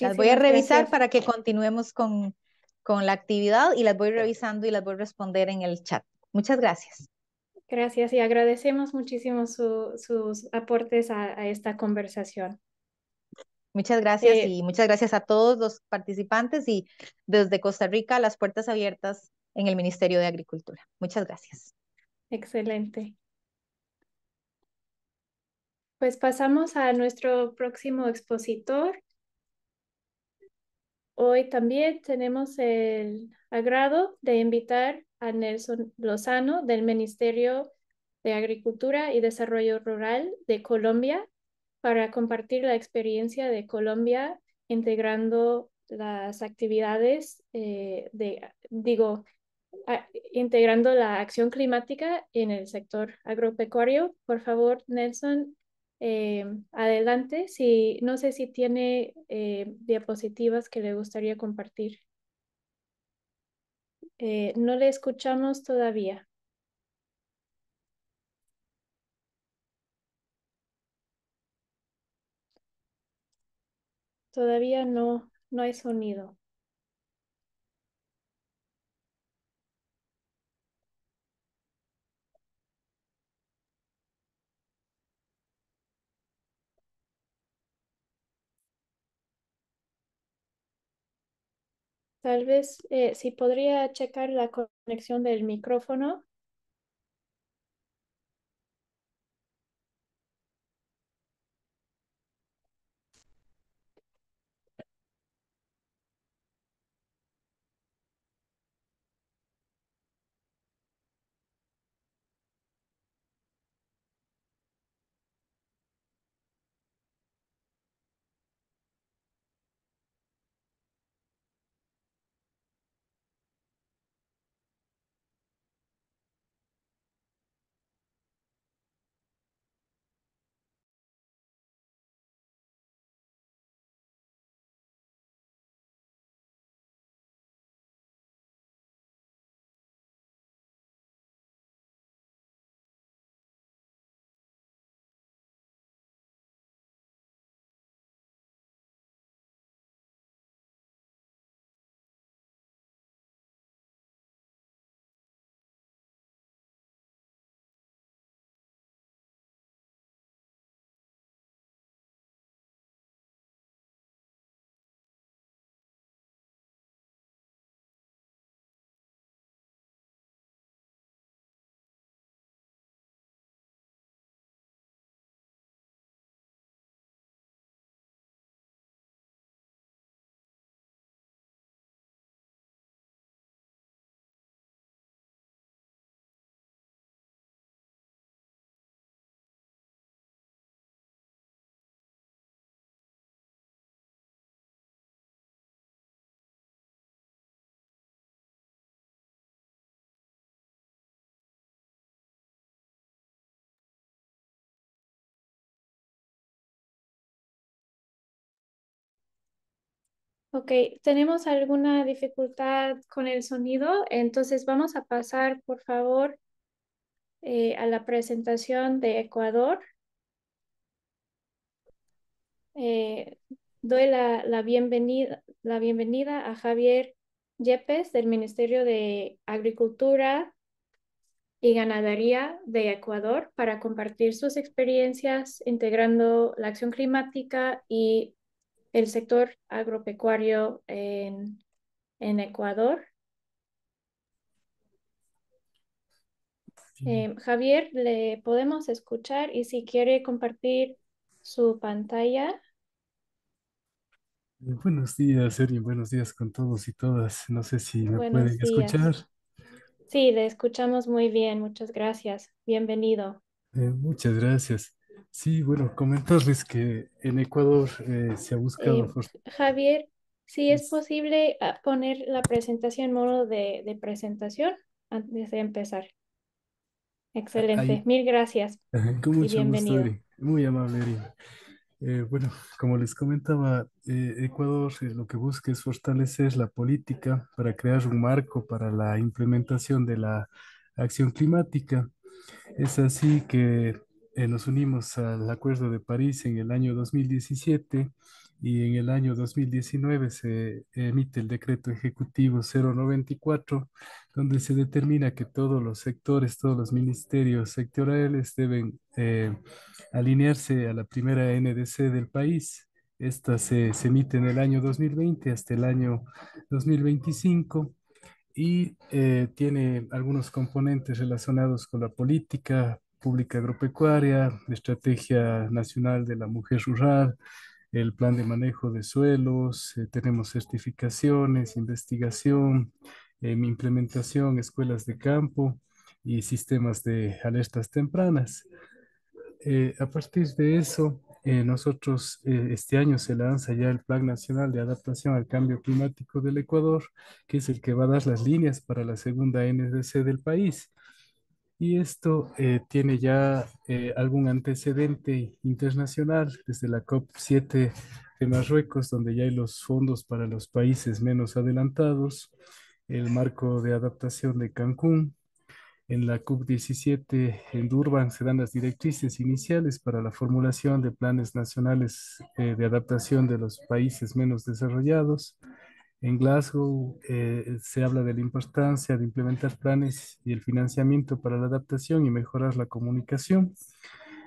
las voy a revisar para que continuemos con, con la actividad y las voy revisando y las voy a responder en el chat. Muchas gracias. Gracias y agradecemos muchísimo sus aportes a, esta conversación. Muchas gracias eh, y muchas gracias a todos los participantes y desde Costa Rica las puertas abiertas en el Ministerio de Agricultura. Muchas gracias. Excelente. Pues pasamos a nuestro próximo expositor, Hoy también tenemos el agrado de invitar a Nelson Lozano del Ministerio de Agricultura y Desarrollo Rural de Colombia para compartir la experiencia de Colombia integrando las actividades eh, de, digo, integrando la acción climática en el sector agropecuario. Por favor, Nelson, eh, adelante. Si, no sé si tiene eh, diapositivas que le gustaría compartir. Eh, no le escuchamos todavía. Todavía no, no hay sonido. Tal vez eh, si podría checar la conexión del micrófono. Ok, tenemos alguna dificultad con el sonido, entonces vamos a pasar, por favor, eh, a la presentación de Ecuador. Eh, doy la, bienvenida, la bienvenida a Javier Yepes del Ministerio de Agricultura y Ganadería de Ecuador para compartir sus experiencias integrando la acción climática y el sector agropecuario en, Ecuador. Eh, Javier, le podemos escuchar y si quiere compartir su pantalla. Eh, buenos días, Eri. Buenos días con todos y todas. No sé si me pueden escuchar. Sí, le escuchamos muy bien. Muchas gracias. Bienvenido. Eh, muchas gracias. Sí, bueno, comentarles que en Ecuador eh, se ha buscado. Eh, Javier, si es posible ah, poner la presentación modo de, presentación antes de empezar. Excelente, mil gracias. bienvenido. Muy amable, eh, bueno, como les comentaba, Ecuador lo que busca es fortalecer la política para crear un marco para la implementación de la acción climática. Es así que eh, nos unimos al Acuerdo de París en el año 2017 y en el año 2019 se emite el decreto ejecutivo 094, donde se determina que todos los sectores, todos los ministerios sectoriales deben eh, alinearse a la primera NDC del país. Esta se, emite en el año 2020 hasta el año 2025 y eh, tiene algunos componentes relacionados con la política Pública Agropecuaria, Estrategia Nacional de la Mujer Rural, el Plan de Manejo de Suelos, eh, tenemos certificaciones, investigación, em, implementación, escuelas de campo y sistemas de alertas tempranas. Eh, a partir de eso, eh, nosotros este año se lanza ya el Plan Nacional de Adaptación al Cambio Climático del Ecuador, que es el que va a dar las líneas para la segunda NDC del país. Y esto eh, tiene ya eh, algún antecedente internacional desde la COP7 de Marruecos, donde ya hay los fondos para los países menos adelantados, el marco de adaptación de Cancún. En la COP17 en Durban se dan las directrices iniciales para la formulación de planes nacionales eh, de adaptación de los países menos desarrollados. En Glasgow eh, se habla de la importancia de implementar planes y el financiamiento para la adaptación y mejorar la comunicación.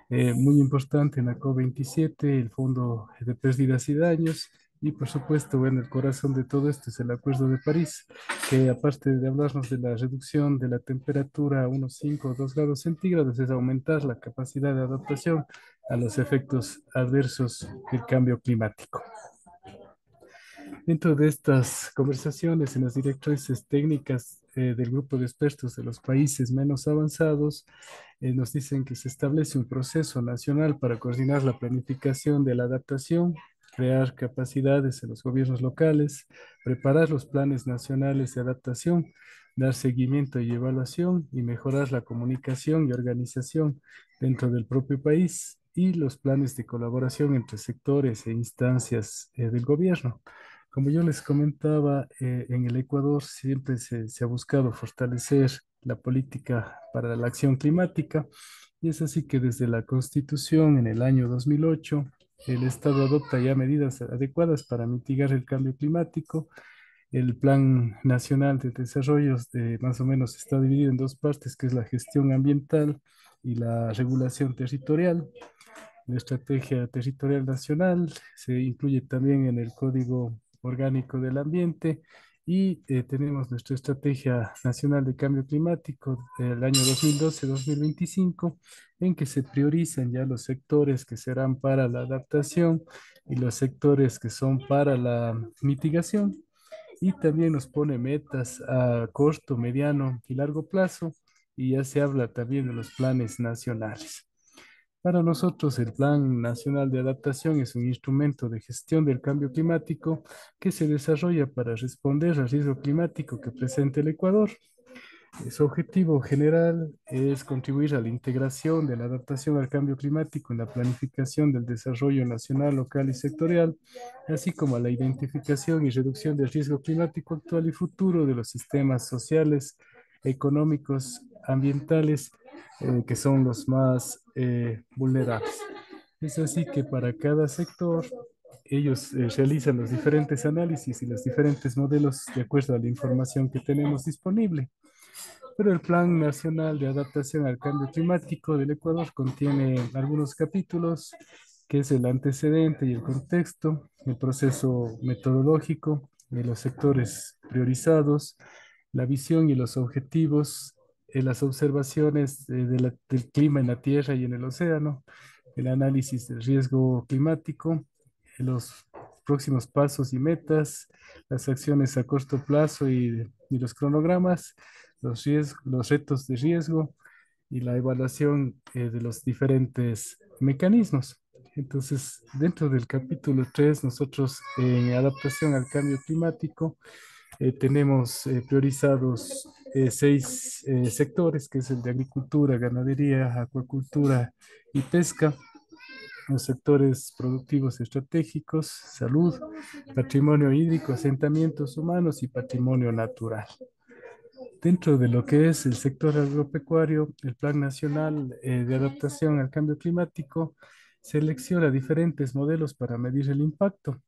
Eh, muy importante en la COP27, el Fondo de Pérdidas y Daños. Y por supuesto, bueno, el corazón de todo esto es el Acuerdo de París, que aparte de hablarnos de la reducción de la temperatura a unos 5 o 2 grados centígrados, es aumentar la capacidad de adaptación a los efectos adversos del cambio climático dentro de estas conversaciones en las directrices técnicas eh, del grupo de expertos de los países menos avanzados, eh, nos dicen que se establece un proceso nacional para coordinar la planificación de la adaptación, crear capacidades en los gobiernos locales, preparar los planes nacionales de adaptación, dar seguimiento y evaluación y mejorar la comunicación y organización dentro del propio país y los planes de colaboración entre sectores e instancias eh, del gobierno. Como yo les comentaba, eh, en el Ecuador siempre se, ha buscado fortalecer la política para la acción climática y es así que desde la Constitución en el año 2008 el Estado adopta ya medidas adecuadas para mitigar el cambio climático. El Plan Nacional de Desarrollo de, eh, más o menos está dividido en dos partes, que es la gestión ambiental y la regulación territorial la estrategia territorial nacional, se incluye también en el Código orgánico del ambiente y eh, tenemos nuestra Estrategia Nacional de Cambio Climático del año 2012-2025, en que se priorizan ya los sectores que serán para la adaptación y los sectores que son para la mitigación. Y también nos pone metas a corto, mediano y largo plazo. Y ya se habla también de los planes nacionales. Para nosotros, el Plan Nacional de Adaptación es un instrumento de gestión del cambio climático que se desarrolla para responder al riesgo climático que presenta el Ecuador. Su objetivo general es contribuir a la integración de la adaptación al cambio climático en la planificación del desarrollo nacional, local y sectorial, así como a la identificación y reducción del riesgo climático actual y futuro de los sistemas sociales, económicos, ambientales eh, que son los más eh, vulnerables. Es así que para cada sector ellos eh, realizan los diferentes análisis y los diferentes modelos de acuerdo a la información que tenemos disponible. Pero el Plan Nacional de Adaptación al Cambio Climático del Ecuador contiene algunos capítulos, que es el antecedente y el contexto, el proceso metodológico, de los sectores priorizados, la visión y los objetivos, las observaciones eh, del clima en la Tierra y en el océano, el análisis del riesgo climático, los próximos pasos y metas, las acciones a corto plazo y, los cronogramas, los, riesgo, los retos de riesgo y la evaluación eh, de los diferentes mecanismos. Entonces, dentro del capítulo 3, nosotros en adaptación al cambio climático eh, tenemos priorizados eh, seis eh, sectores, que es el de agricultura, ganadería, acuacultura y pesca, los sectores productivos estratégicos, salud, patrimonio hídrico, asentamientos humanos y patrimonio natural. Dentro de lo que es el sector agropecuario, el Plan Nacional eh, de Adaptación al Cambio Climático selecciona diferentes modelos para medir el impacto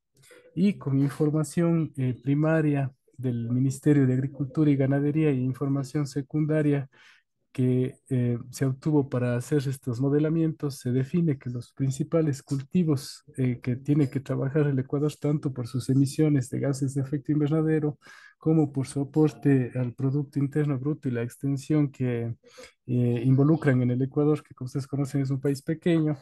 y con información primaria del Ministerio de Agricultura y Ganadería e información secundaria que eh, se obtuvo para hacer estos modelamientos, se define que los principales cultivos eh, que tiene que trabajar el Ecuador, tanto por sus emisiones de gases de efecto invernadero como por su aporte al Producto Interno Bruto y la extensión que eh, involucran en el Ecuador, que como ustedes conocen es un país pequeño,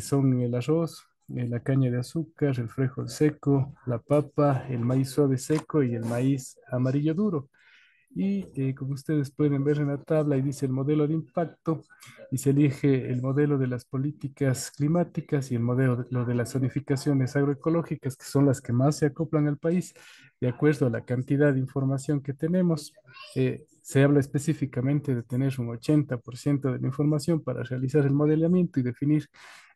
son el arroz, la caña de azúcar, el frijol seco, la papa, el maíz suave seco y el maíz amarillo duro. Y como ustedes pueden ver en la tabla, y dice el modelo de impacto, y se elige el modelo de las políticas climáticas y el modelo de, lo de las zonificaciones agroecológicas, que son las que más se acoplan al país, de acuerdo a la cantidad de información que tenemos. Eh, se habla específicamente de tener un 80% de la información para realizar el modelamiento y definir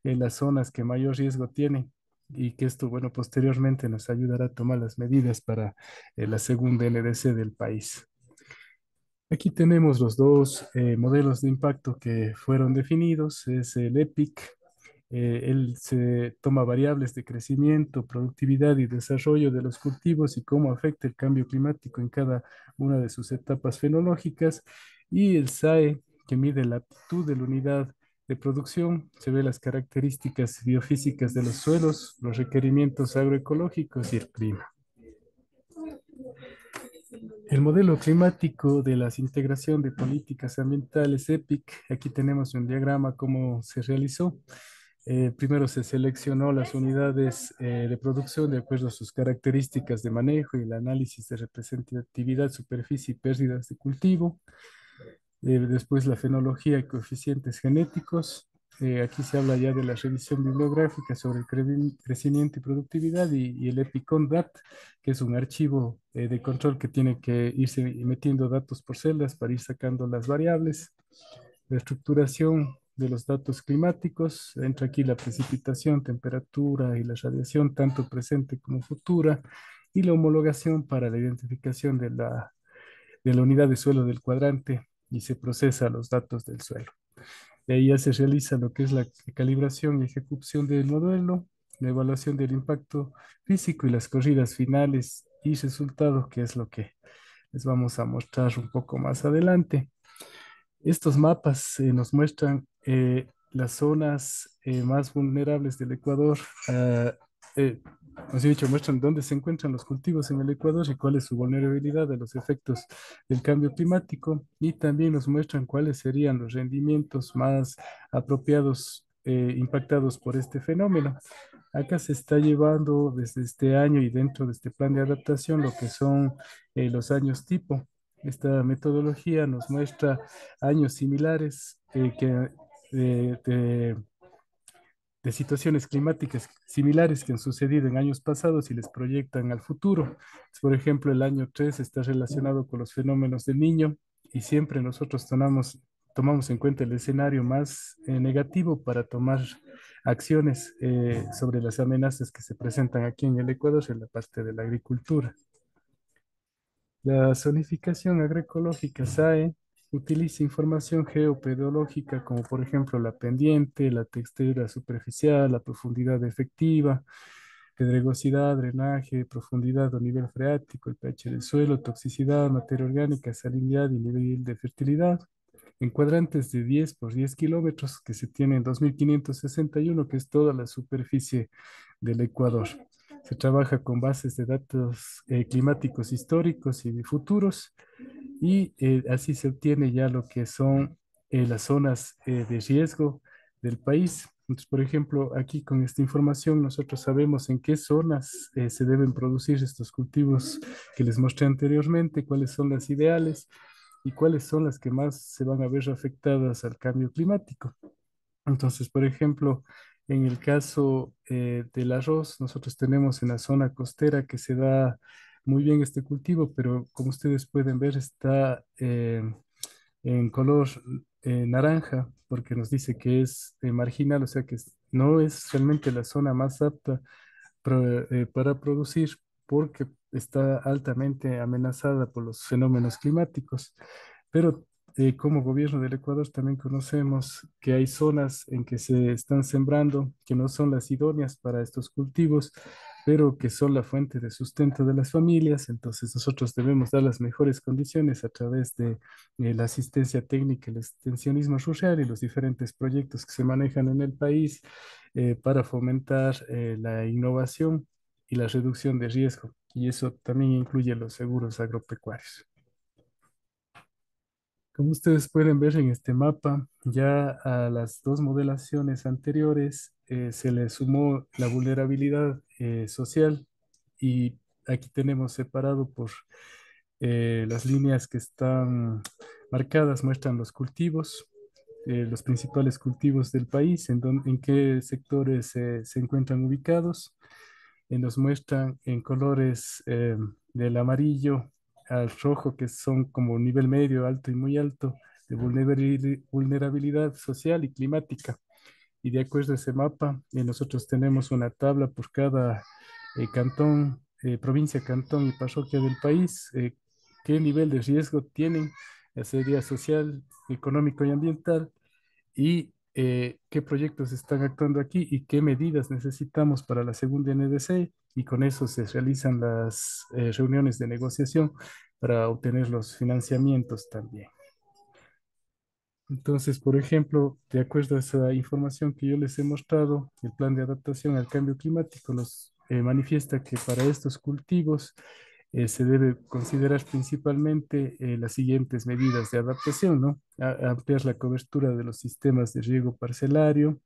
eh, las zonas que mayor riesgo tienen y que esto, bueno, posteriormente nos ayudará a tomar las medidas para eh, la segunda NDC del país. Aquí tenemos los dos eh, modelos de impacto que fueron definidos. Es el EPIC. Eh, él se toma variables de crecimiento, productividad y desarrollo de los cultivos y cómo afecta el cambio climático en cada una de sus etapas fenológicas. Y el SAE, que mide la aptitud de la unidad de producción, se ve las características biofísicas de los suelos, los requerimientos agroecológicos y el clima. El modelo climático de la integración de políticas ambientales EPIC, aquí tenemos un diagrama cómo se realizó. Eh, primero se seleccionó las unidades eh, de producción de acuerdo a sus características de manejo y el análisis de representatividad, superficie y pérdidas de cultivo. Eh, después la fenología y coeficientes genéticos aquí se habla ya de la revisión bibliográfica sobre el crecimiento y productividad y, el EpiconDat, que es un archivo eh, de control que tiene que irse metiendo datos por celdas para ir sacando las variables. La estructuración de los datos climáticos, entra aquí la precipitación, temperatura y la radiación, tanto presente como futura, y la homologación para la identificación de la, de la unidad de suelo del cuadrante y se procesa los datos del suelo. De ahí ya se realiza lo que es la calibración y ejecución del modelo, la evaluación del impacto físico y las corridas finales y resultados, que es lo que les vamos a mostrar un poco más adelante. Estos mapas eh, nos muestran eh, las zonas eh, más vulnerables del Ecuador ah, eh, así dicho, muestran dónde se encuentran los cultivos en el Ecuador y cuál es su vulnerabilidad a los efectos del cambio climático y también nos muestran cuáles serían los rendimientos más apropiados eh, impactados por este fenómeno. Acá se está llevando desde este año y dentro de este plan de adaptación lo que son eh, los años tipo. Esta metodología nos muestra años similares eh, que, de situaciones climáticas similares que han sucedido en años pasados y les proyectan al futuro. Por ejemplo, el año 3 está relacionado con los fenómenos del niño y siempre nosotros tomamos, en cuenta el escenario más eh, negativo para tomar acciones eh, sobre las amenazas que se presentan aquí en el Ecuador en la parte de la agricultura. La zonificación agroecológica SAE utiliza información geopedológica como por ejemplo la pendiente, la textura superficial, la profundidad efectiva, pedregosidad, drenaje, profundidad o nivel freático, el pH del suelo, toxicidad, materia orgánica, salinidad y nivel de fertilidad. En cuadrantes de 10 por 10 kilómetros que se tiene en 2561, que es toda la superficie del Ecuador. Se trabaja con bases de datos eh, climáticos históricos y futuros y eh, así se obtiene ya lo que son eh, las zonas eh, de riesgo del país. Entonces, por ejemplo, aquí con esta información nosotros sabemos en qué zonas se deben producir estos cultivos que les mostré anteriormente, cuáles son las ideales y cuáles son las que más se van a ver afectadas al cambio climático. Entonces, por ejemplo, en el caso del arroz, nosotros tenemos en la zona costera que se da muy bien este cultivo, pero como ustedes pueden ver está eh, en color eh, naranja porque nos dice que es eh, marginal, o sea que no es realmente la zona más apta para producir porque está altamente amenazada por los fenómenos climáticos. Pero eh, como gobierno del Ecuador también conocemos que hay zonas en que se están sembrando que no son las idóneas para estos cultivos, pero que son la fuente de sustento de las familias. Entonces nosotros debemos dar las mejores condiciones a través de eh, la asistencia técnica, el extensionismo rural y los diferentes proyectos que se manejan en el país eh, para fomentar la innovación y la reducción de riesgo. Y eso también incluye los seguros agropecuarios. Como ustedes pueden ver en este mapa, ya a las dos modelaciones anteriores eh, se le sumó la vulnerabilidad eh, social y aquí tenemos separado por eh, las líneas que están marcadas, muestran los cultivos, los principales cultivos del país, en, en qué sectores se encuentran ubicados. nos muestran en colores del amarillo al rojo, que son como nivel medio, alto y muy alto, de vulnerabilidad social y climática. Y de acuerdo a ese mapa, eh, nosotros tenemos una tabla por cada eh, cantón, eh, provincia, cantón y parroquia del país, qué nivel de riesgo tienen, ya sería social, económico y ambiental, y eh, qué proyectos están actuando aquí y qué medidas necesitamos para la segunda NDC y con eso se realizan las eh, reuniones de negociación para obtener los financiamientos también. Entonces, por ejemplo, de acuerdo a esa información que yo les he mostrado, el plan de adaptación al cambio climático nos eh, manifiesta que para estos cultivos eh, se debe considerar principalmente eh, las siguientes medidas de adaptación, ¿no? ampliar la cobertura de los sistemas de riego parcelario,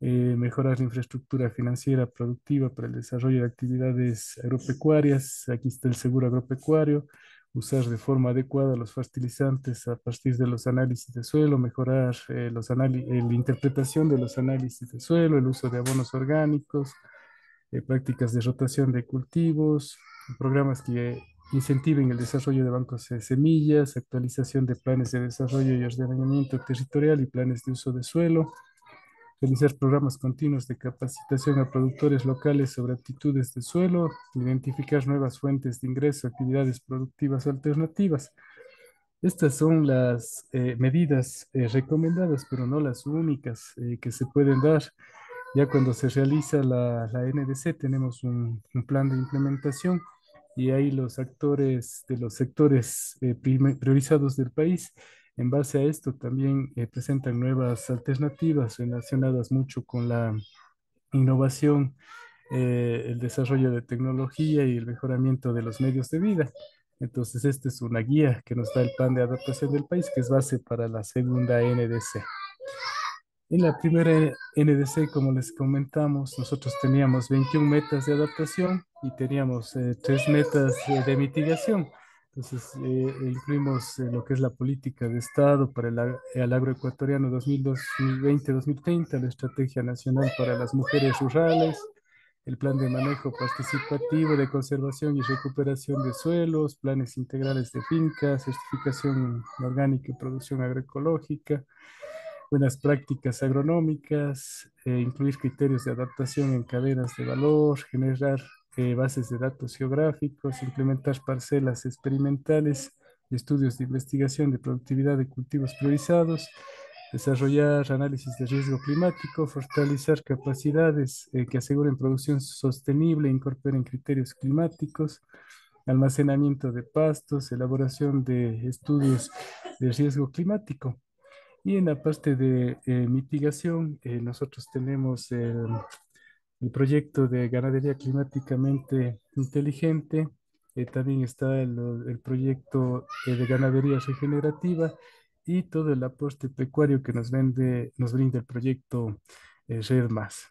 eh, mejorar la infraestructura financiera productiva para el desarrollo de actividades agropecuarias, aquí está el seguro agropecuario, usar de forma adecuada los fertilizantes a partir de los análisis de suelo, mejorar la interpretación de los análisis de suelo, el uso de abonos orgánicos, prácticas de rotación de cultivos, programas que incentiven el desarrollo de bancos de semillas, actualización de planes de desarrollo y ordenamiento territorial y planes de uso de suelo, realizar programas continuos de capacitación a productores locales sobre actitudes de suelo, identificar nuevas fuentes de ingreso, actividades productivas alternativas. Estas son las eh, medidas eh, recomendadas, pero no las únicas eh, que se pueden dar. Ya cuando se realiza la, la NDC tenemos un, un plan de implementación y ahí los actores de los sectores eh, priorizados del país, en base a esto también eh, presentan nuevas alternativas relacionadas mucho con la innovación, eh, el desarrollo de tecnología y el mejoramiento de los medios de vida. Entonces, esta es una guía que nos da el plan de adaptación del país, que es base para la segunda NDC. En la primera NDC, como les comentamos, nosotros teníamos 21 metas de adaptación y teníamos eh, tres metas eh, de mitigación. Entonces, eh, incluimos lo que es la política de Estado para el, agroecuatoriano 2020-2030, la Estrategia Nacional para las Mujeres Rurales, el Plan de Manejo Participativo de Conservación y Recuperación de Suelos, Planes Integrales de Fincas, Certificación Orgánica y Producción Agroecológica, buenas prácticas agronómicas, eh, incluir criterios de adaptación en cadenas de valor, generar eh, bases de datos geográficos, implementar parcelas experimentales estudios de investigación de productividad de cultivos priorizados, desarrollar análisis de riesgo climático, fortalecer capacidades eh, que aseguren producción sostenible, incorporen criterios climáticos, almacenamiento de pastos, elaboración de estudios de riesgo climático. Y en la parte de eh, mitigación, eh, nosotros tenemos el, proyecto de ganadería climáticamente inteligente, eh, también está el, proyecto de ganadería regenerativa y todo el aporte pecuario que nos, vende, nos brinda el proyecto Red Más.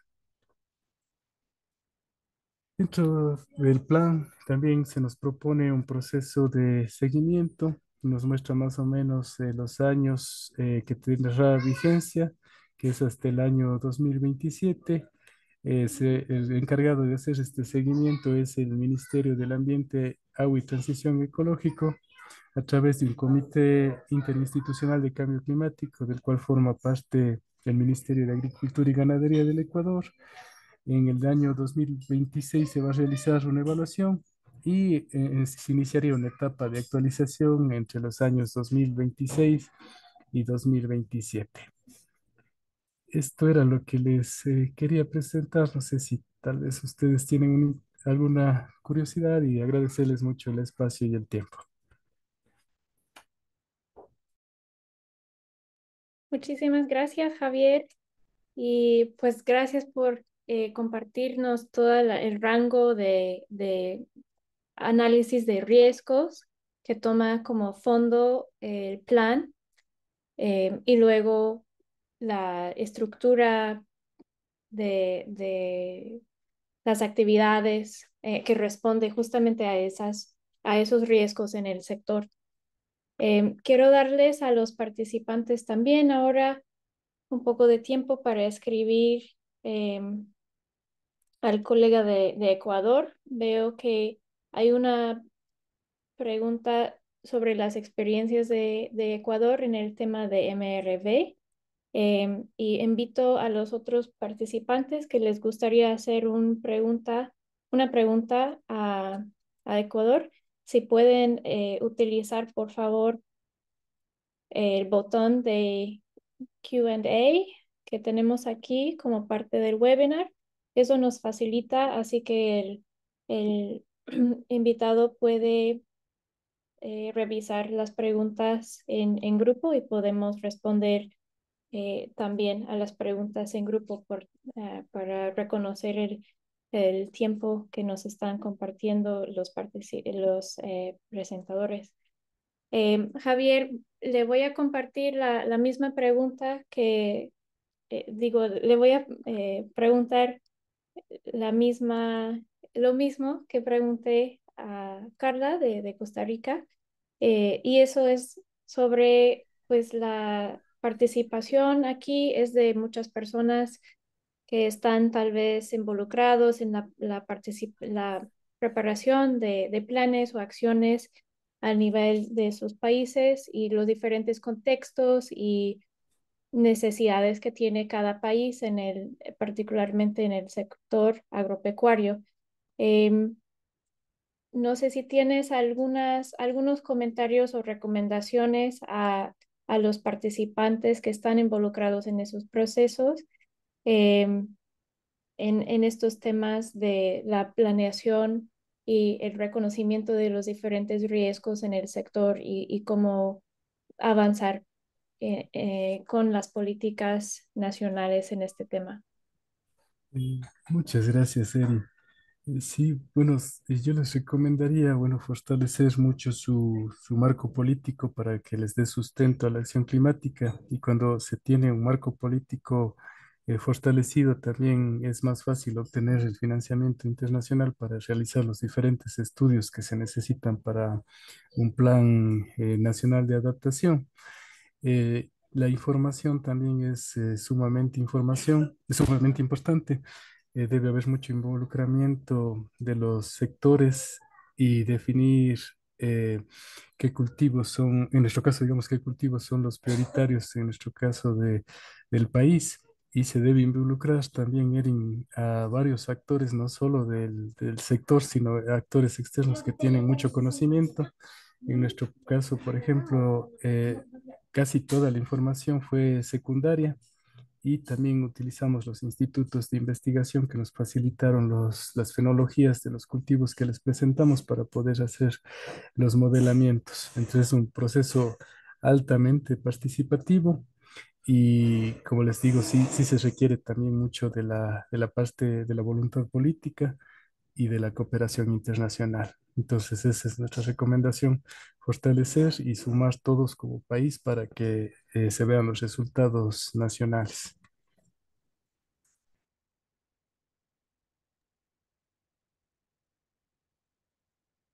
Dentro del plan también se nos propone un proceso de seguimiento nos muestra más o menos eh, los años eh, que que tendrá vigencia, que es hasta el año 2027. el encargado de hacer este seguimiento es el Ministerio del Ambiente, Agua y Transición Ecológico, a través de un comité interinstitucional de cambio climático, del cual forma parte el Ministerio de Agricultura y Ganadería del Ecuador. En el año 2026 se va a realizar una evaluación y eh, eh, se iniciaría una etapa de actualización entre los años 2026 y 2027. Esto era lo que les eh, quería presentar. No sé si tal vez ustedes tienen alguna curiosidad y agradecerles mucho el espacio y el tiempo. Muchísimas gracias, Javier. Y pues gracias por compartirnos todo el rango de, de, análisis de riesgos que toma como fondo el plan eh, y luego la estructura de, las actividades eh, que responde justamente a, esas, a esos riesgos en el sector. Eh, quiero darles a los participantes también ahora un poco de tiempo para escribir al colega de Ecuador. Veo que hay una pregunta sobre las experiencias de, Ecuador en el tema de MRV. Em, y invito a los otros participantes que les gustaría hacer una pregunta a, Ecuador. Si pueden eh, utilizar, por favor, el botón de QA que tenemos aquí como parte del webinar. Eso nos facilita, así que el invitado puede eh, revisar las preguntas en, en, grupo y podemos responder eh, también a las preguntas en grupo por, ah, para reconocer el, tiempo que nos están compartiendo los, los eh, presentadores. Javier, le voy a compartir la, la misma pregunta que, digo, le voy a preguntar la misma lo mismo que pregunté a Carla de, Costa Rica, eh, y eso es sobre pues la participación aquí es de muchas personas que están tal vez involucrados en la, la, la preparación de, de, planes o acciones a nivel de sus países y los diferentes contextos y necesidades que tiene cada país, en el, particularmente en el sector agropecuario. Em, no sé si tienes algunas, algunos comentarios o recomendaciones a, a los participantes que están involucrados en esos procesos, em, en, en, estos temas de la planeación y el reconocimiento de los diferentes riesgos en el sector y, cómo avanzar eh, eh, con las políticas nacionales en este tema. Muchas gracias, Eri. Eh, sí, bueno, eh, yo les recomendaría, bueno, fortalecer mucho su, su marco político para que les dé sustento a la acción climática. Y cuando se tiene un marco político eh, fortalecido, también es más fácil obtener el financiamiento internacional para realizar los diferentes estudios que se necesitan para un plan nacional de adaptación. la información también es sumamente información, es sumamente importante. Eh, debe haber mucho involucramiento de los sectores y definir eh, qué cultivos son, en nuestro caso, digamos, qué cultivos son los prioritarios en nuestro caso de, del país. Y se debe involucrar también Erin, a varios actores, no solo del, del sector, sino actores externos que tienen mucho conocimiento. En nuestro caso, por ejemplo, eh, casi toda la información fue secundaria y también utilizamos los institutos de investigación que nos facilitaron las fenologías de los cultivos que les presentamos para poder hacer los modelamientos. Entonces es un proceso altamente participativo y como les digo, sí, sí se requiere también mucho de la parte de la voluntad política y de la cooperación internacional. Entonces esa es nuestra recomendación, fortalecer y sumar todos como país para que eh, se vean los resultados nacionales.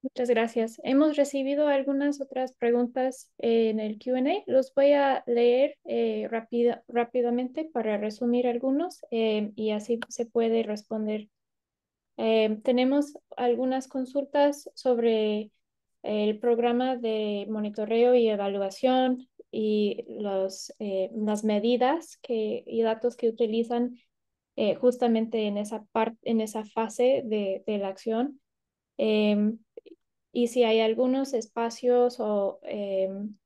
Muchas gracias. Hemos recibido algunas otras preguntas en el Q&A. Los voy a leer eh, rápidamente para resumir algunos eh, y así se puede responder Em, tenemos algunas consultas sobre el programa de monitoreo y evaluación y eh, las medidas y datos que utilizan eh, justamente en esa, parte en esa fase de, de la acción. Em, y si hay algunos espacios o em,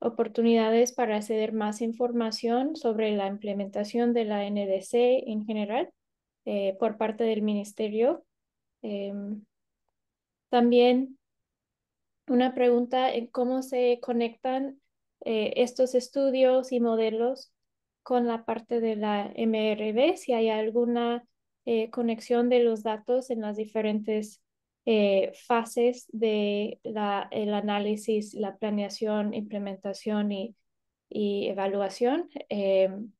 oportunidades para acceder más información sobre la implementación de la NDC en general. Eh, por parte del ministerio. Em, también una pregunta en cómo se conectan eh, estos estudios y modelos con la parte de la MRB, si hay alguna eh, conexión de los datos en las diferentes fases de la, el análisis, la planeación, implementación y, y evaluación. Em,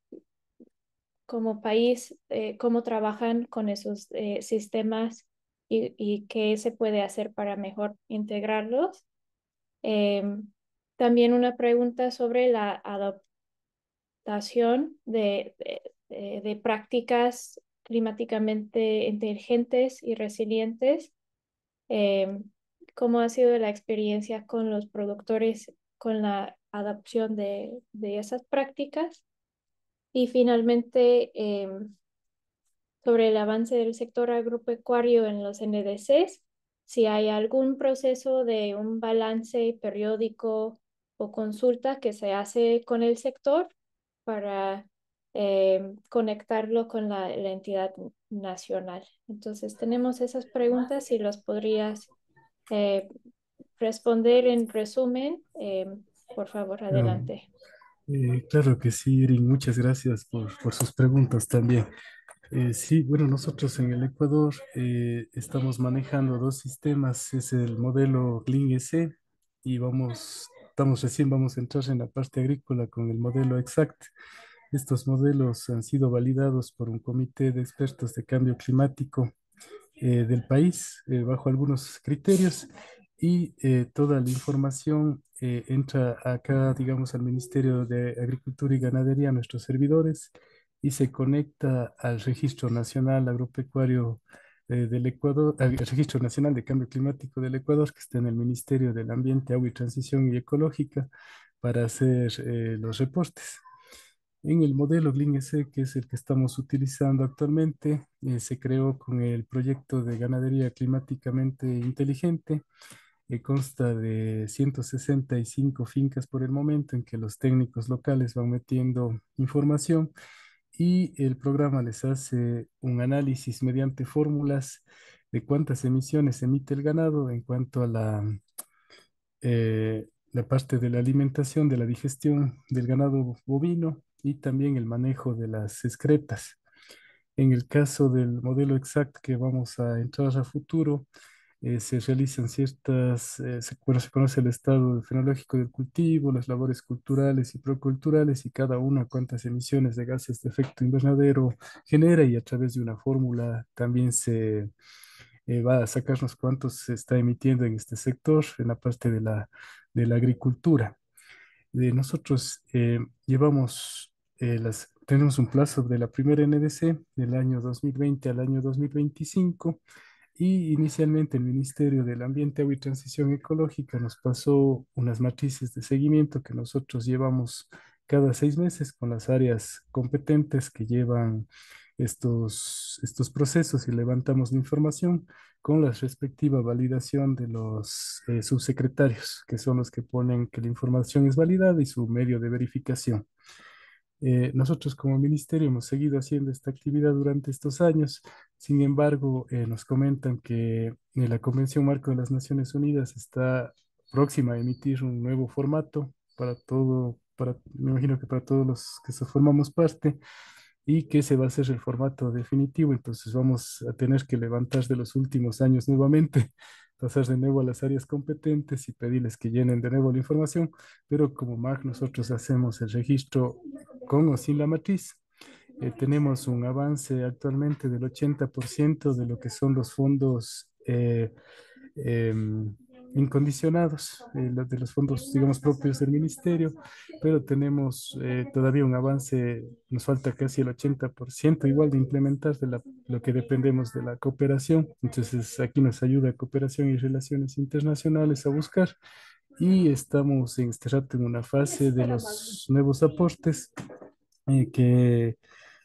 como país, eh, cómo trabajan con esos eh, sistemas y, qué se puede hacer para mejor integrarlos. Em, también una pregunta sobre la adaptación de, prácticas climáticamente inteligentes y resilientes. Em, ¿Cómo ha sido la experiencia con los productores con la adopción de esas prácticas? Y finalmente, em, sobre el avance del sector agropecuario en los NDCs, si hay algún proceso de un balance periódico o consulta que se hace con el sector para em, conectarlo con la, entidad nacional. Entonces, tenemos esas preguntas y las podrías eh, responder en resumen. Em, por favor, adelante. Eh, claro que sí, muchas gracias por, sus preguntas también. Eh, sí, bueno, nosotros en el Ecuador eh, estamos manejando dos sistemas, es el modelo Clean EC y vamos, estamos recién vamos a entrar en la parte agrícola con el modelo Exact. Estos modelos han sido validados por un comité de expertos de cambio climático del país bajo algunos criterios y eh, toda la información eh, entra acá, digamos, al Ministerio de Agricultura y Ganadería, a nuestros servidores, y se conecta al Registro Nacional Agropecuario eh, del Ecuador, al Registro Nacional de Cambio Climático del Ecuador, que está en el Ministerio del Ambiente, Agua y Transición y Ecológica, para hacer los reportes. En el modelo GLINEC, que es el que estamos utilizando actualmente, se creó con el proyecto de ganadería climáticamente inteligente, que consta de 165 fincas por el momento en que los técnicos locales van metiendo información y el programa les hace un análisis mediante fórmulas de cuántas emisiones emite el ganado en cuanto a la, eh, la parte de la alimentación, de la digestión del ganado bovino y también el manejo de las excretas. En el caso del modelo exacto que vamos a entrar a futuro, eh, se realizan ciertas, eh, se, conoce el estado fenológico del cultivo, las labores culturales y proculturales y cada una cuántas emisiones de gases de efecto invernadero genera y a través de una fórmula también se eh, va a sacarnos cuántos se está emitiendo en este sector, en la parte de la, de la agricultura. nosotros llevamos tenemos un plazo de la primera NDC del año 2020 al año 2025 y inicialmente el Ministerio del Ambiente, Agua y Transición Ecológica nos pasó unas matrices de seguimiento que nosotros llevamos cada seis meses con las áreas competentes que llevan estos, estos procesos y levantamos la información con la respectiva validación de los eh, subsecretarios, que son los que ponen que la información es validada y su medio de verificación. Eh, nosotros como ministerio hemos seguido haciendo esta actividad durante estos años, sin embargo, eh, nos comentan que en eh, la Convención Marco de las Naciones Unidas está próxima a emitir un nuevo formato para todo, para, me imagino que para todos los que formamos parte y que ese va a ser el formato definitivo, entonces vamos a tener que levantar de los últimos años nuevamente pasar de nuevo a las áreas competentes y pedirles que llenen de nuevo la información, pero como MAC nosotros hacemos el registro con o sin la matriz, eh, tenemos un avance actualmente del 80% de lo que son los fondos eh, em, incondicionados eh, de los fondos, digamos, propios del ministerio, pero tenemos eh, todavía un avance, nos falta casi el 80% igual de implementar de lo que dependemos de la cooperación. Entonces, aquí nos ayuda cooperación y relaciones internacionales a buscar y estamos en este rato en una fase de los nuevos aportes eh, que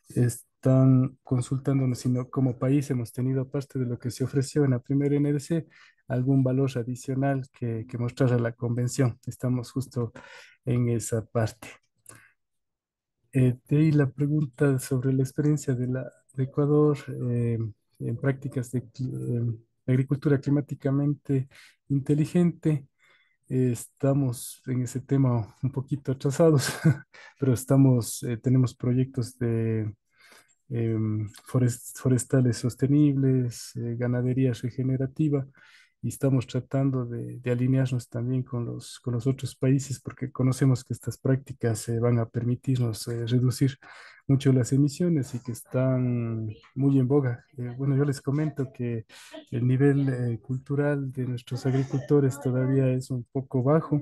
están consultándonos, sino como país hemos tenido parte de lo que se ofreció en la primera NDC, algún valor adicional que, que la convención. Estamos justo en esa parte. Eh, ahí la pregunta sobre la experiencia de, Ecuador eh, en prácticas de agricultura climáticamente inteligente. estamos en ese tema un poquito atrasados, pero estamos, eh, tenemos proyectos de em, forestales sostenibles, ganadería regenerativa y estamos tratando de, alinearnos también con los, con los otros países porque conocemos que estas prácticas van a permitirnos eh, reducir mucho las emisiones y que están muy en boga. Eh, bueno, yo les comento que el nivel eh, cultural de nuestros agricultores todavía es un poco bajo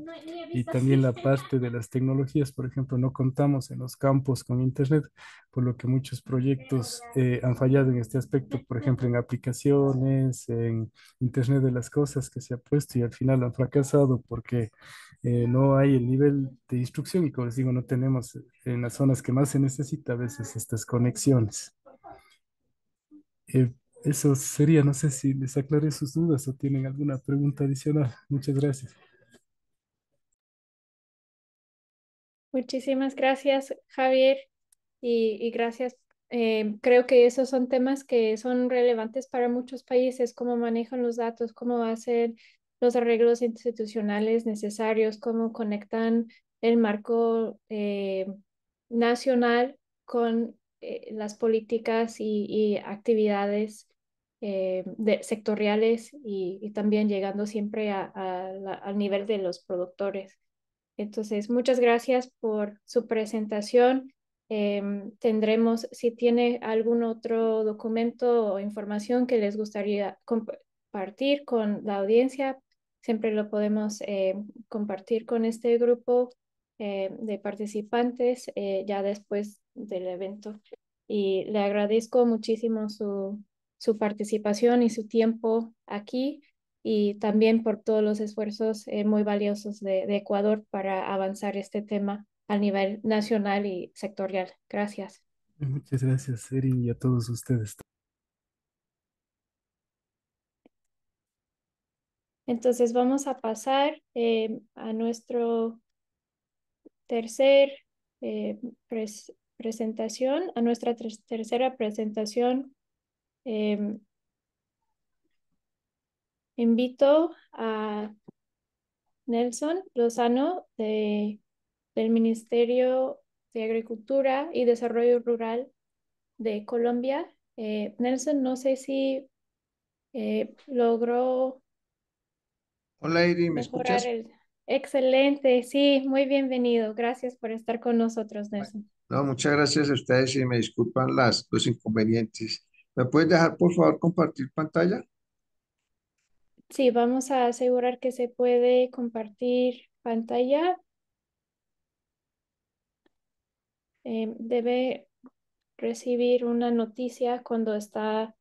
y también la parte de las tecnologías, por ejemplo, no contamos en los campos con Internet, por lo que muchos proyectos eh, han fallado en este aspecto, por ejemplo, en aplicaciones, en Internet de las Cosas que se ha puesto y al final han fracasado porque eh, no hay el nivel de instrucción y como les digo, no tenemos en las zonas que más se necesita a veces estas conexiones. Eh, eso sería, no sé si les aclaré sus dudas o tienen alguna pregunta adicional. Muchas gracias. Muchísimas gracias, Javier y, gracias. Em, creo que esos son temas que son relevantes para muchos países, cómo manejan los datos, cómo hacen los arreglos institucionales necesarios, cómo conectan el marco eh, nacional con eh, las políticas y, actividades eh, sectoriales y, también llegando siempre al nivel de los productores. Entonces, muchas gracias por su presentación Em, tendremos, si tiene algún otro documento o información que les gustaría compartir con la audiencia, siempre lo podemos eh, compartir con este grupo eh, de participantes eh, ya después del evento. Y le agradezco muchísimo su, participación y su tiempo aquí y también por todos los esfuerzos muy valiosos de Ecuador para avanzar este tema a nivel nacional y sectorial. Gracias. Muchas gracias, Eri, y a todos ustedes. Entonces vamos a pasar eh, a nuestro tercer eh, presentación, a nuestra tercera presentación. Em, invito a Nelson Lozano de del Ministerio de Agricultura y Desarrollo Rural de Colombia. Eh, Nelson, no sé si eh, logró... Hola, Iri, ¿me escuchas? Excelente, sí, muy bienvenido. Gracias por estar con nosotros, Nelson. No, muchas gracias a ustedes y me disculpan las, los inconvenientes. ¿Me puedes dejar, por favor, compartir pantalla? Sí, vamos a asegurar que se puede compartir pantalla. Em, debe recibir una noticia cuando está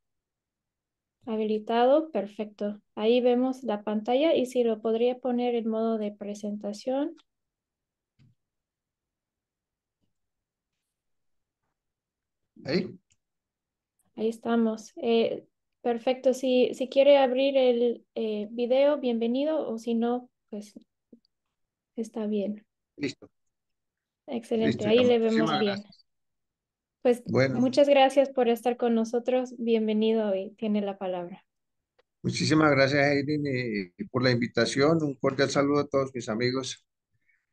habilitado. Perfecto. Ahí vemos la pantalla y si lo podría poner en modo de presentación. Ahí. Ahí estamos. Eh, perfecto. Si, si, quiere abrir el eh, video, bienvenido. O si no, pues está bien. Listo. Excelente, ahí le vemos bien. Pues muchas gracias por estar con nosotros. Bienvenido hoy tiene la palabra. Muchísimas gracias, Irene por la invitación. Un cordial saludo a todos mis amigos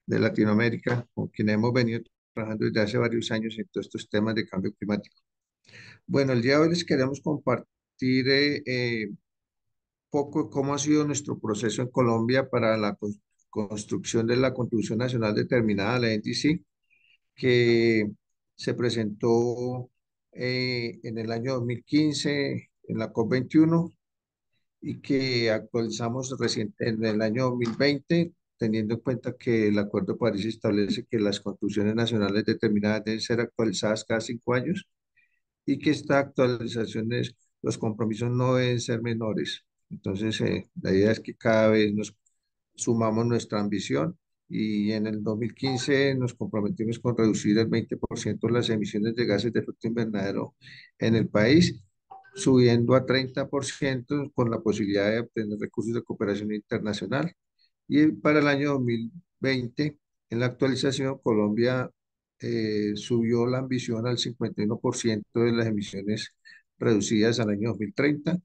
de Latinoamérica, con quienes hemos venido trabajando desde hace varios años en todos estos temas de cambio climático. Bueno, el día de hoy les queremos compartir un eh, eh, poco cómo ha sido nuestro proceso en Colombia para la, construcción, construcción de la Constitución Nacional determinada, la NDC que se presentó eh, en el año 2015 en la COP21 y que actualizamos reciente en el año 2020, teniendo en cuenta que el Acuerdo de París establece que las construcciones nacionales determinadas deben ser actualizadas cada cinco años y que estas actualizaciones, los compromisos no deben ser menores. Entonces, eh, la idea es que cada vez nos sumamos nuestra ambición y en el 2015 nos comprometimos con reducir el 20% las emisiones de gases de efecto invernadero en el país, subiendo a 30% con la posibilidad de obtener recursos de cooperación internacional. Y para el año 2020, en la actualización, Colombia eh, subió la ambición al 51% de las emisiones reducidas al año 2030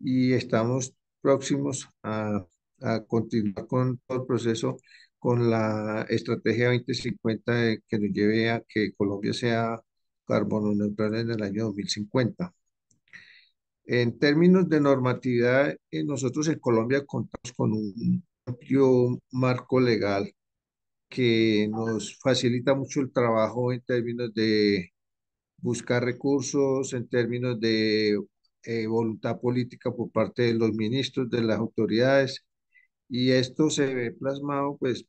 y estamos próximos a a continuar con todo el proceso con la estrategia 2050 que nos lleve a que Colombia sea carbono neutral en el año 2050. En términos de normatividad, eh, nosotros en Colombia contamos con un amplio marco legal que nos facilita mucho el trabajo en términos de buscar recursos, en términos de eh, voluntad política por parte de los ministros, de las autoridades, y esto se ve plasmado pues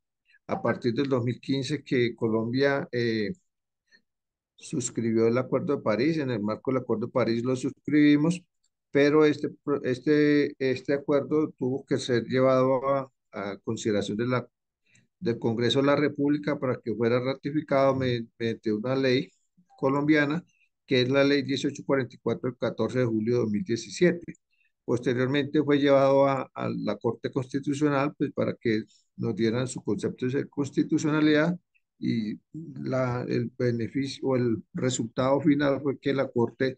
a partir del 2015 que Colombia eh, suscribió el Acuerdo de París, en el marco del Acuerdo de París lo suscribimos, pero este, este, este acuerdo tuvo que ser llevado a, consideración de la, del Congreso de la República para que fuera ratificado mediante una ley colombiana, que es la ley 1844 del 14 de julio de 2017. Posteriormente fue llevado a, la Corte Constitucional pues, para que nos dieran su concepto de constitucionalidad y la, el beneficio o el resultado final fue que la Corte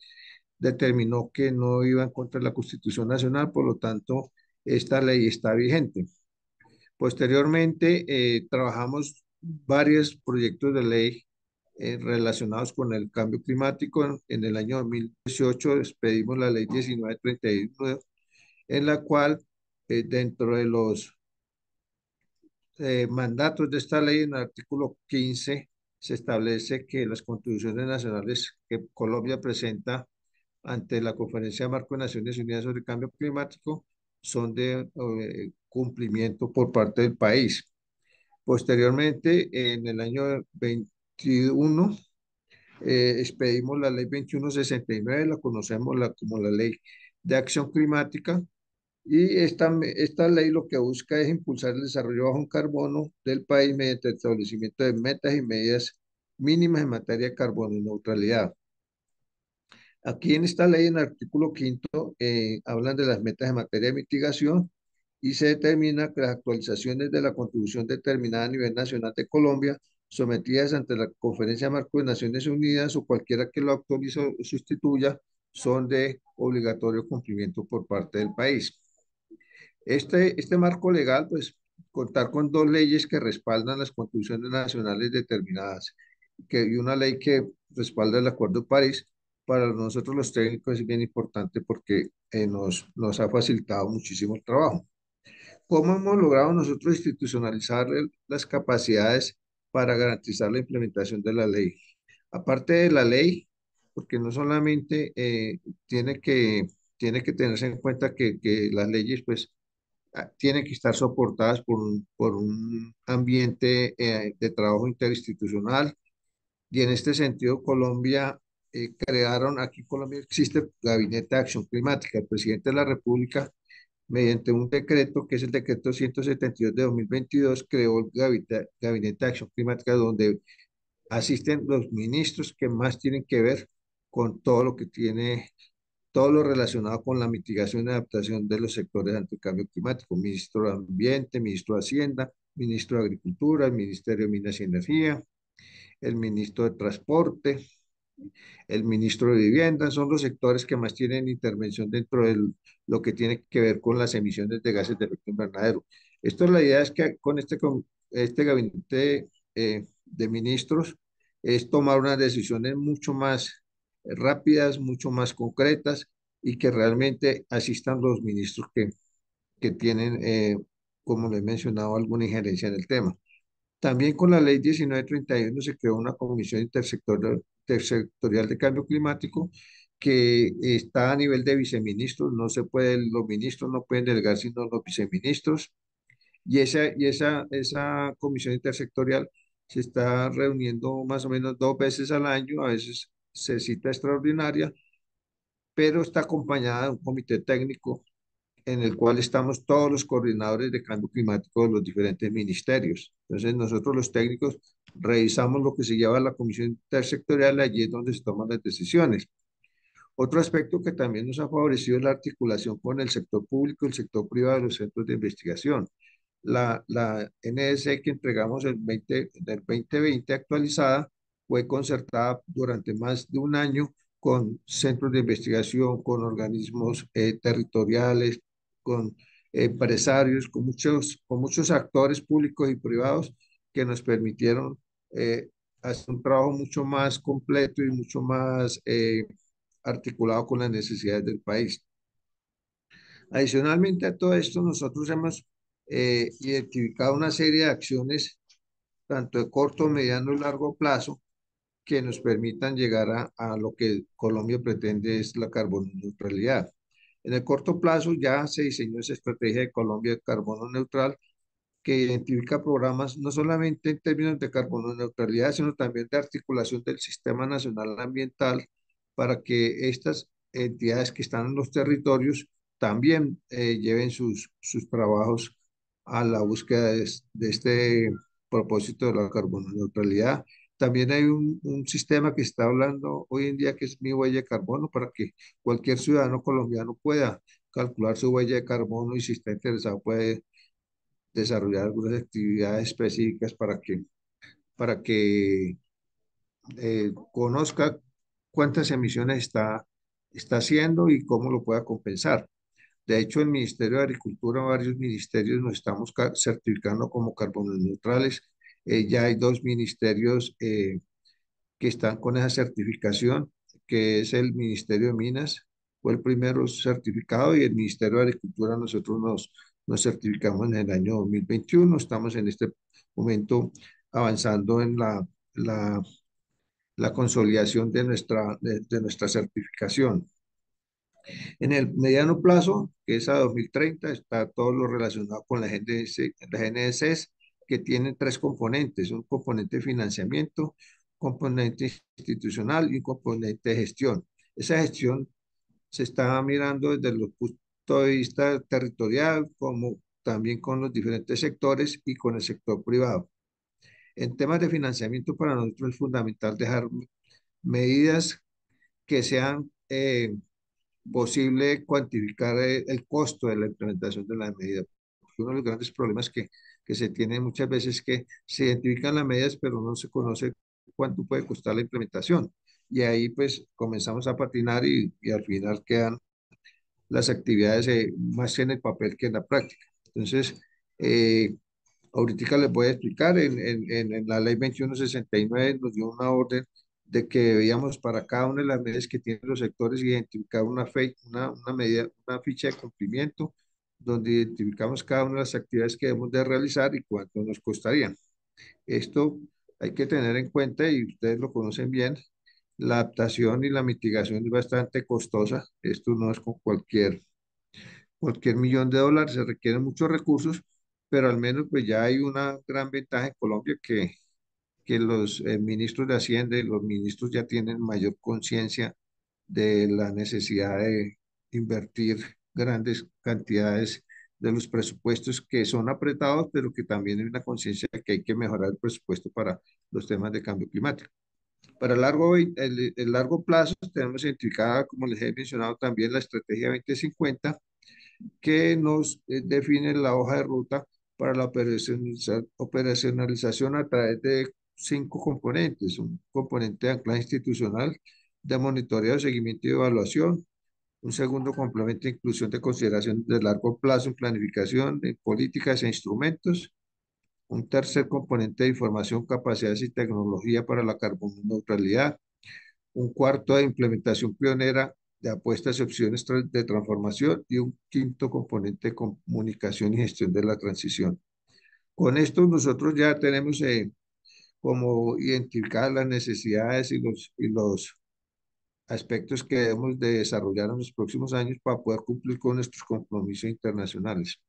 determinó que no iba en contra de la Constitución Nacional, por lo tanto, esta ley está vigente. Posteriormente, eh, trabajamos varios proyectos de ley eh, relacionados con el cambio climático. En, el año 2018 despedimos la ley 1931, en la cual eh, dentro de los eh, mandatos de esta ley, en el artículo 15, se establece que las contribuciones nacionales que Colombia presenta ante la Conferencia de Marco de Naciones Unidas sobre el Cambio Climático son de cumplimiento por parte del país. Posteriormente, en el año 20, 1 eh, expedimos la ley 2169, la conocemos como la ley de acción climática, y esta, esta ley lo que busca es impulsar el desarrollo bajo en carbono del país mediante el establecimiento de metas y medidas mínimas en materia de carbono y neutralidad. Aquí en esta ley, en el artículo quinto, eh, hablan de las metas en materia de mitigación y se determina que las actualizaciones de la contribución determinada a nivel nacional de Colombia sometidas ante la Conferencia Marco de Naciones Unidas o cualquiera que lo actualice o sustituya son de obligatorio cumplimiento por parte del país. Este, este marco legal, pues, contar con dos leyes que respaldan las constituciones nacionales determinadas que, y una ley que respalda el Acuerdo de París, para nosotros los técnicos es bien importante porque eh, nos, nos ha facilitado muchísimo el trabajo. ¿Cómo hemos logrado nosotros institucionalizar las capacidades para garantizar la implementación de la ley. Aparte de la ley, porque no solamente eh, tiene, que, tiene que tenerse en cuenta que, las leyes pues ah, tienen que estar soportadas por un, por un ambiente eh, de trabajo interinstitucional. Y en este sentido, Colombia eh, crearon, aquí en Colombia existe Gabinete de Acción Climática. El presidente de la República mediante un decreto que es el decreto 172 de 2022, creó el Gabinete, de Acción Climática, donde asisten los ministros que más tienen que ver con todo lo que tiene, todo lo relacionado con la mitigación y adaptación de los sectores ante el cambio climático, ministro de Ambiente, ministro de Hacienda, ministro de Agricultura, el Ministerio de Minas y Energía, el ministro de Transporte, el ministro de Vivienda, son los sectores que más tienen intervención dentro de lo que tiene que ver con las emisiones de gases de efecto invernadero. Esto es la idea, es que con este, con este gabinete eh, de ministros es tomar unas decisiones mucho más eh, rápidas, mucho más concretas y que realmente asistan los ministros que, que tienen, eh, como lo he mencionado, alguna injerencia en el tema. También con la ley 1931 se creó una comisión intersectorial Intersectorial de Cambio Climático, que está a nivel de viceministros, no se puede, los ministros no pueden delegar sino los viceministros, y esa, y esa, esa comisión intersectorial se está reuniendo más o menos dos veces al año, a veces se cita extraordinaria, pero está acompañada de un comité técnico en el cual estamos todos los coordinadores de cambio climático de los diferentes ministerios. Entonces nosotros los técnicos revisamos lo que se lleva a la comisión intersectorial, allí es donde se toman las decisiones. Otro aspecto que también nos ha favorecido es la articulación con el sector público el sector privado de los centros de investigación. La, la NDC que entregamos el 20, del 2020 actualizada fue concertada durante más de un año con centros de investigación, con organismos eh, territoriales, con empresarios, con muchos, con muchos actores públicos y privados que nos permitieron eh, hace un trabajo mucho más completo y mucho más eh, articulado con las necesidades del país. Adicionalmente a todo esto, nosotros hemos eh, identificado una serie de acciones, tanto de corto, mediano y largo plazo, que nos permitan llegar a, a lo que Colombia pretende es la carbono neutralidad. En el corto plazo ya se diseñó esa estrategia de Colombia de carbono neutral, que identifica programas no solamente en términos de carbono neutralidad, sino también de articulación del sistema nacional ambiental para que estas entidades que están en los territorios también eh, lleven sus, sus trabajos a la búsqueda de, este propósito de la carbono neutralidad. También hay un, un sistema que está hablando hoy en día que es mi huella de carbono para que cualquier ciudadano colombiano pueda calcular su huella de carbono y si está interesado puede desarrollar algunas actividades específicas para que, para que eh, conozca cuántas emisiones está, está haciendo y cómo lo pueda compensar. De hecho, el Ministerio de Agricultura, varios ministerios nos estamos certificando como carbono neutrales. Eh, ya hay dos ministerios eh, que están con esa certificación, que es el Ministerio de Minas, fue el primero certificado y el Ministerio de Agricultura nosotros nos nos certificamos en el año 2021. Estamos en este momento avanzando en la, la, consolidación de nuestra, de, nuestra certificación. En el mediano plazo, que es a 2030, está todo lo relacionado con la GNS, la GNSS, que tiene tres componentes, un componente de financiamiento, componente institucional y componente de gestión. Esa gestión se está mirando desde los de vista territorial, como también con los diferentes sectores y con el sector privado. En temas de financiamiento, para nosotros es fundamental dejar medidas que sean eh, posible cuantificar eh, el, costo de la implementación de las medidas. Uno de los grandes problemas que, que se tiene muchas veces es que se identifican las medidas, pero no se conoce cuánto puede costar la implementación. Y ahí pues comenzamos a patinar y al final quedan las actividades eh, más en el papel que en la práctica. Entonces, eh, ahorita les voy a explicar, en, en, en, la ley 2169 nos dio una orden de que debíamos para cada una de las medidas que tienen los sectores identificar una, fe, una, una, medida, una ficha de cumplimiento donde identificamos cada una de las actividades que debemos de realizar y cuánto nos costarían. Esto hay que tener en cuenta y ustedes lo conocen bien, la adaptación y la mitigación es bastante costosa. Esto no es con cualquier, cualquier millón de dólares, se requieren muchos recursos, pero al menos pues ya hay una gran ventaja en Colombia que, que los eh, ministros de Hacienda y los ministros ya tienen mayor conciencia de la necesidad de invertir grandes cantidades de los presupuestos que son apretados, pero que también hay una conciencia de que hay que mejorar el presupuesto para los temas de cambio climático. Para el largo, el, largo plazo tenemos identificada, como les he mencionado también, la estrategia 2050 que nos eh, define la hoja de ruta para la operacionalización a través de cinco componentes. Un componente de anclaje institucional, de monitoreo, seguimiento y evaluación. Un segundo complemento de inclusión de consideración de largo plazo en planificación, de políticas e instrumentos un tercer componente de información, capacidades y tecnología para la carbono neutralidad, un cuarto de implementación pionera de apuestas y opciones de transformación y un quinto componente de comunicación y gestión de la transición. Con esto nosotros ya tenemos eh, como identificar las necesidades y los, los aspectos que debemos de desarrollar en los próximos años para poder cumplir con nuestros compromisos internacionales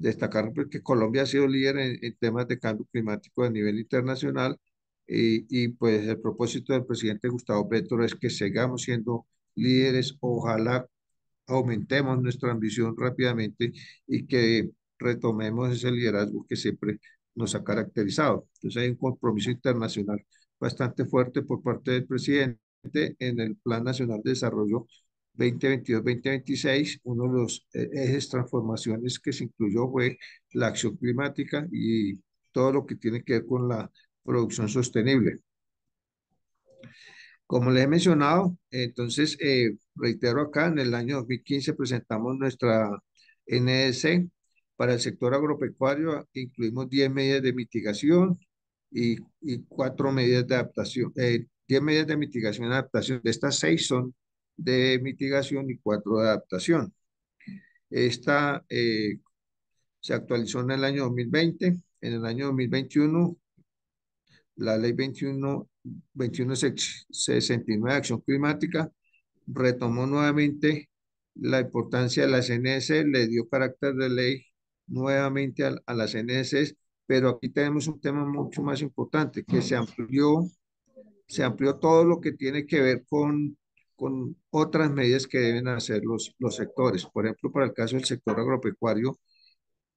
destacar pues, que Colombia ha sido líder en, temas de cambio climático a nivel internacional y, eh, y, pues el propósito del presidente Gustavo Petro es que sigamos siendo líderes, ojalá aumentemos nuestra ambición rápidamente y que retomemos ese liderazgo que siempre nos ha caracterizado. Entonces hay un compromiso internacional bastante fuerte por parte del presidente en el Plan Nacional de Desarrollo 2022-2026, uno de los eh, ejes transformaciones que se incluyó fue la acción climática y todo lo que tiene que ver con la producción sostenible. Como les he mencionado, entonces, eh, reitero acá, en el año 2015 presentamos nuestra NDC e para el sector agropecuario, incluimos 10 medidas de mitigación y, y 4 medidas de adaptación, 10 eh, medidas de mitigación y adaptación. De estas 6 son de mitigación y cuatro de adaptación. Esta eh, se actualizó en el año 2020. En el año 2021, la ley 21, 2169 de acción climática retomó nuevamente la importancia de las cns le dio carácter de ley nuevamente a, las NS, pero aquí tenemos un tema mucho más importante, que se amplió, se amplió todo lo que tiene que ver con con otras medidas que deben hacer los, los sectores. Por ejemplo, para el caso del sector agropecuario,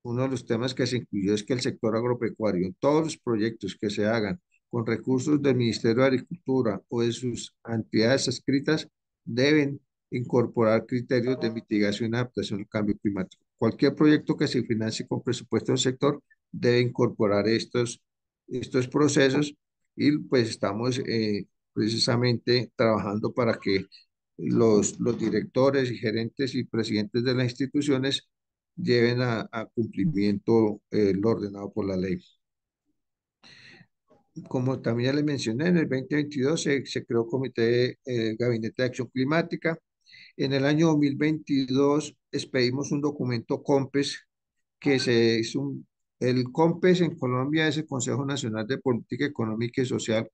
uno de los temas que se incluyó es que el sector agropecuario, todos los proyectos que se hagan con recursos del Ministerio de Agricultura o de sus entidades escritas deben incorporar criterios de mitigación y adaptación al cambio climático. Cualquier proyecto que se financie con presupuesto del sector debe incorporar estos, estos procesos y pues estamos eh, precisamente trabajando para que los, los directores y gerentes y presidentes de las instituciones lleven a, cumplimiento el lo ordenado por la ley. Como también ya les mencioné, en el 2022 se, creó creó Comité eh, Gabinete de Acción Climática. En el año 2022 expedimos un documento COMPES, que se, es un, el COMPES en Colombia es el Consejo Nacional de Política Económica y Social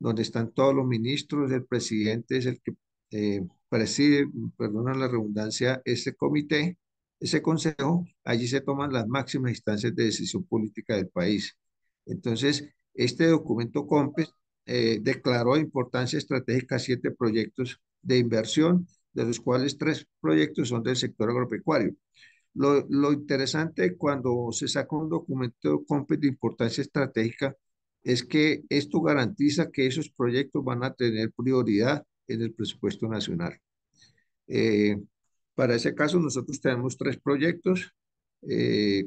donde están todos los ministros, el presidente es el que eh, preside, perdona la redundancia, ese comité, ese consejo, allí se toman las máximas instancias de decisión política del país. Entonces, este documento COMPES eh, declaró importancia estratégica a siete proyectos de inversión, de los cuales tres proyectos son del sector agropecuario. Lo, lo interesante cuando se saca un documento COMPES de importancia estratégica es que esto garantiza que esos proyectos van a tener prioridad en el presupuesto nacional. Eh, para ese caso, nosotros tenemos tres proyectos eh,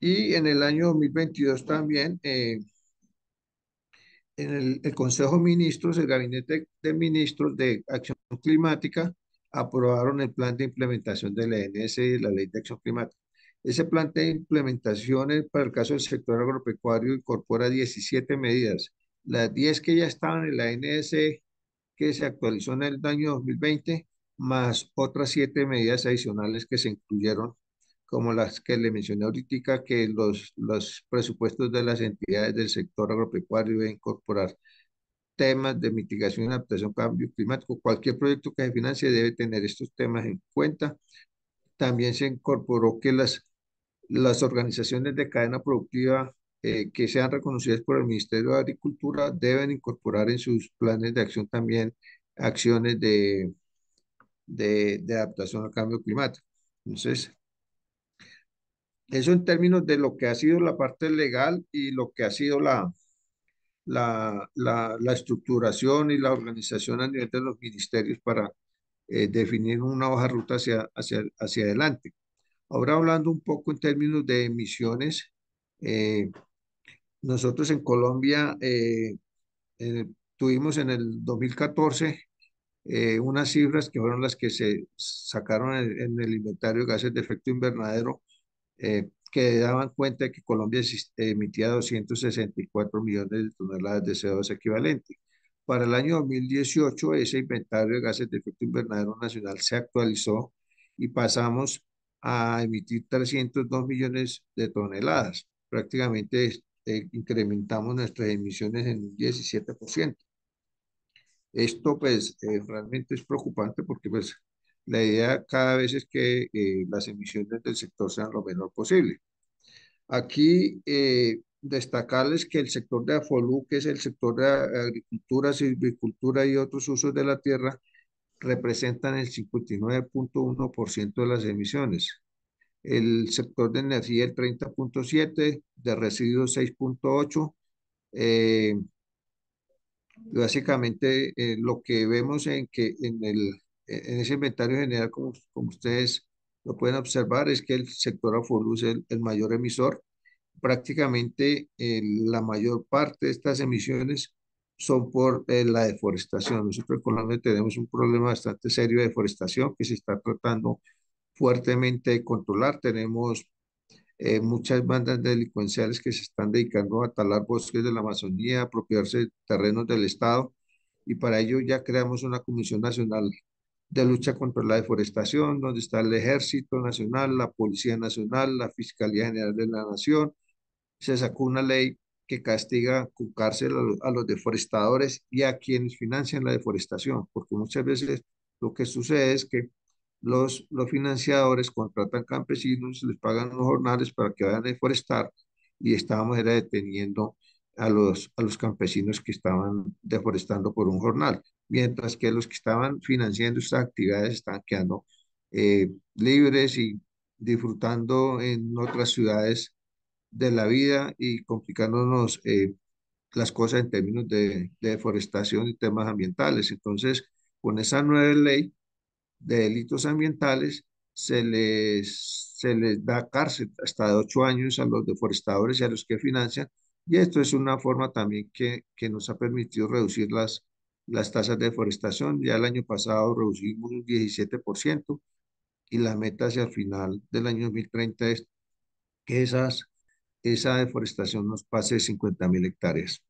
y en el año 2022 también, eh, en el, Consejo de Ministros, el Gabinete de Ministros de Acción Climática, aprobaron el plan de implementación de la y la Ley de Acción Climática. Ese plan de implementaciones para el caso del sector agropecuario incorpora 17 medidas. Las 10 que ya estaban en la NS e que se actualizó en el año 2020, más otras 7 medidas adicionales que se incluyeron, como las que le mencioné ahorita, que los, los presupuestos de las entidades del sector agropecuario deben incorporar temas de mitigación y adaptación al cambio climático. Cualquier proyecto que se financie debe tener estos temas en cuenta. También se incorporó que las las organizaciones de cadena productiva eh, que sean reconocidas por el Ministerio de Agricultura deben incorporar en sus planes de acción también acciones de, de, adaptación al cambio climático. Entonces, eso en términos de lo que ha sido la parte legal y lo que ha sido la, la, la, estructuración y la organización a nivel de los ministerios para eh, definir una hoja ruta hacia, hacia, hacia adelante. Ahora hablando un poco en términos de emisiones, eh, nosotros en Colombia eh, tuvimos en el 2014 eh, unas cifras que fueron las que se sacaron en, el inventario de gases de efecto invernadero que daban cuenta de que Colombia emitía 264 millones de toneladas de CO2 equivalente. Para el año 2018, ese inventario de gases de efecto invernadero nacional se actualizó y pasamos a emitir 302 millones de toneladas. Prácticamente eh, incrementamos nuestras emisiones en un 17%. Esto pues eh, realmente es preocupante porque pues la idea cada vez es que eh, las emisiones del sector sean lo menor posible. Aquí destacarles que el sector de Afolu, que es el sector de agricultura, silvicultura y otros usos de la tierra, representan el 59.1% de las emisiones, el sector de energía el 30.7%, de residuos 6.8%. Eh, básicamente eh, lo que vemos en que en, el, en ese inventario general, como, ustedes lo pueden observar, es que el sector Afoluz es el, mayor emisor. Prácticamente eh, la mayor parte de estas emisiones son por la deforestación. Nosotros en Colombia tenemos un problema bastante serio de deforestación que se está tratando fuertemente de controlar. Tenemos eh, muchas bandas delincuenciales que se están dedicando a talar bosques de la Amazonía, a apropiarse de terrenos del Estado y para ello ya creamos una Comisión Nacional de Lucha contra la Deforestación, donde está el Ejército Nacional, la Policía Nacional, la Fiscalía General de la Nación. Se sacó una ley que castiga con a los, deforestadores y a quienes financian la deforestación, porque muchas veces lo que sucede es que los, los financiadores contratan campesinos, les pagan los jornales para que vayan a deforestar y estábamos era deteniendo a los, a los campesinos que estaban deforestando por un jornal, mientras que los que estaban financiando estas actividades están quedando eh, libres y disfrutando en otras ciudades de la vida y complicándonos eh, las cosas en términos de, deforestación y temas ambientales. Entonces, con esa nueva ley de delitos ambientales, se les, se les da cárcel hasta de ocho años a los deforestadores y a los que financian. Y esto es una forma también que, que nos ha permitido reducir las, las tasas de deforestación. Ya el año pasado reducimos un 17% y la meta hacia el final del año 2030 es que esas esa deforestación nos pase de 50 mil hectáreas.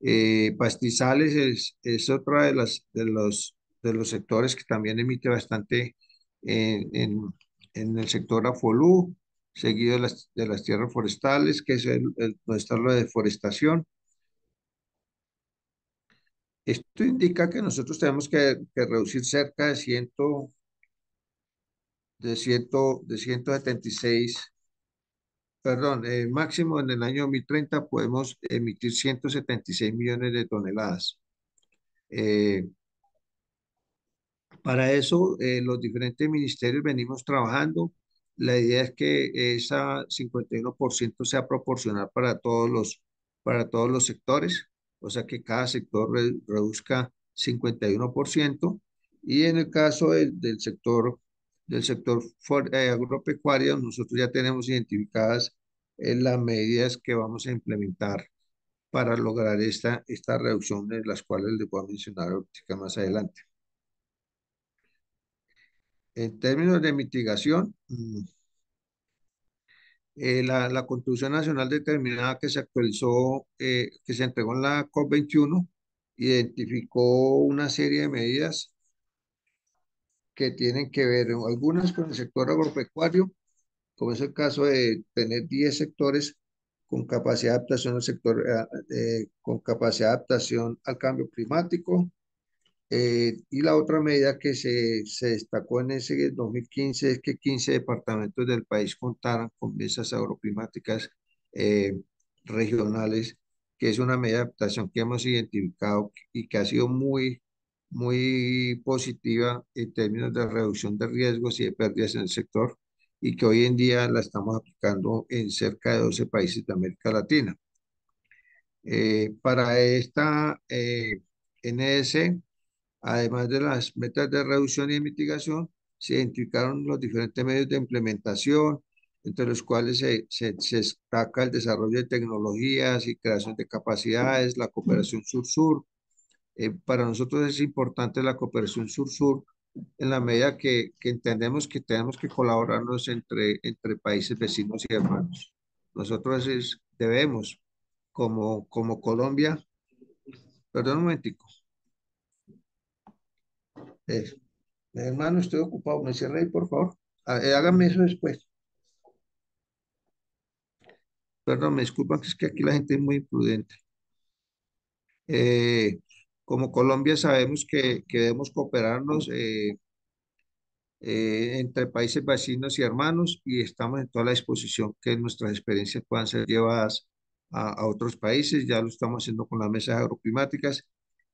Eh, pastizales es, es, otra de, las, de, los, de los sectores que también emite bastante en, en, el sector afolú, seguido de las, de las tierras forestales, que es el, donde está la deforestación. Esto indica que nosotros tenemos que, reducir cerca de, ciento, de, ciento, de 176 perdón, eh, máximo en el año 2030 podemos emitir 176 millones de toneladas. Eh, para eso, eh, los diferentes ministerios venimos trabajando. La idea es que ese 51% sea proporcional para todos los, para todos los sectores, o sea que cada sector reduzca 51%. Y en el caso del sector del sector eh, agropecuario, nosotros ya tenemos identificadas eh, las medidas que vamos a implementar para lograr esta, esta reducción, de las cuales les voy a mencionar óptica más adelante. En términos de mitigación, mm, eh, la, la, Constitución Nacional determinada que se actualizó, que se entregó en la COP21, identificó una serie de medidas que tienen que ver algunas con el sector agropecuario, como es el caso de tener 10 sectores con capacidad de adaptación al sector, eh, eh, con capacidad de adaptación al cambio climático. Eh, y la otra medida que se, se destacó en ese 2015 es que 15 departamentos del país contaran con mesas agroclimáticas regionales, que es una medida de adaptación que hemos identificado y que ha sido muy muy positiva en términos de reducción de riesgos y de pérdidas en el sector y que hoy en día la estamos aplicando en cerca de 12 países de América Latina. Eh, para esta eh, NS, además de las metas de reducción y mitigación, se identificaron los diferentes medios de implementación, entre los cuales se, se destaca el desarrollo de tecnologías y creación de capacidades, la cooperación sur-sur, eh, para nosotros es importante la cooperación sur-sur en la medida que, entendemos que tenemos que colaborarnos entre, países vecinos y hermanos. Nosotros debemos, como, Colombia, perdón un momentico. mi hermano, estoy ocupado, me cierra ahí, por favor. Háganme ah, eh, hágame eso después. Perdón, me disculpan, es que aquí la gente es muy imprudente. Eh, como Colombia sabemos que, que debemos cooperarnos eh, eh, entre países vecinos y hermanos y estamos en toda la disposición que nuestras experiencias puedan ser llevadas a, otros países. Ya lo estamos haciendo con las mesas agroclimáticas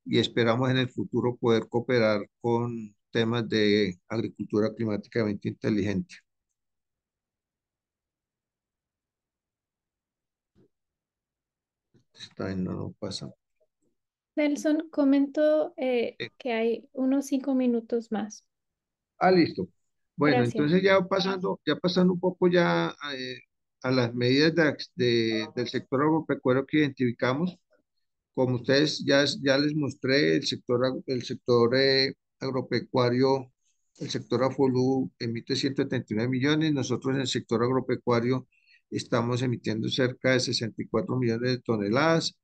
y esperamos en el futuro poder cooperar con temas de agricultura climáticamente inteligente. Está no, no pasa. Nelson, comento eh, que hay unos cinco minutos más. Ah, listo. Bueno, entonces ya pasando, ya pasando un poco ya eh, a las medidas de, del sector agropecuario que identificamos, como ustedes ya, ya les mostré, el sector, el sector eh, agropecuario, el sector AFOLU emite 139 millones, nosotros en el sector agropecuario estamos emitiendo cerca de 64 millones de toneladas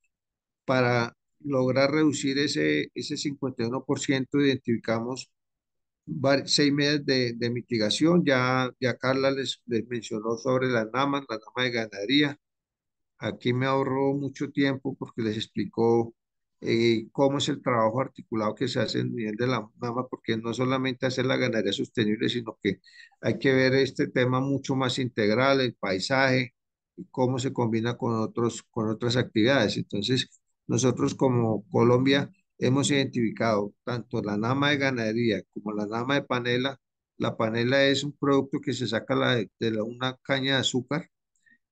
para lograr reducir ese, ese 51%, identificamos seis meses de, mitigación. Ya, ya Carla les, mencionó sobre la NAMA, la NAMA de ganadería. Aquí me ahorró mucho tiempo porque les explicó eh, cómo es el trabajo articulado que se hace en nivel de la NAMA, porque no solamente hacer la ganadería sostenible, sino que hay que ver este tema mucho más integral, el paisaje, y cómo se combina con, otros, con otras actividades. Entonces, nosotros como Colombia hemos identificado tanto la nama de ganadería como la nama de panela. La panela es un producto que se saca de una caña de azúcar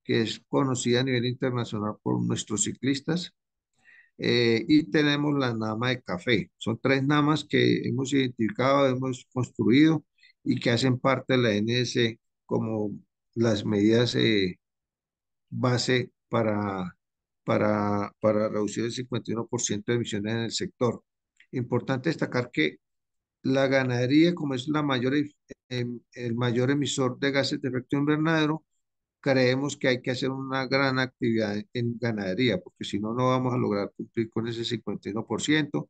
que es conocida a nivel internacional por nuestros ciclistas. Eh, y tenemos la nama de café. Son tres namas que hemos identificado, hemos construido y que hacen parte de la NS como las medidas eh, base para para, para reducir el 51% de emisiones en el sector. Importante destacar que la ganadería, como es la mayor, e, em, el mayor emisor de gases de efecto invernadero, creemos que hay que hacer una gran actividad en ganadería, porque si no, no vamos a lograr cumplir con ese 51%.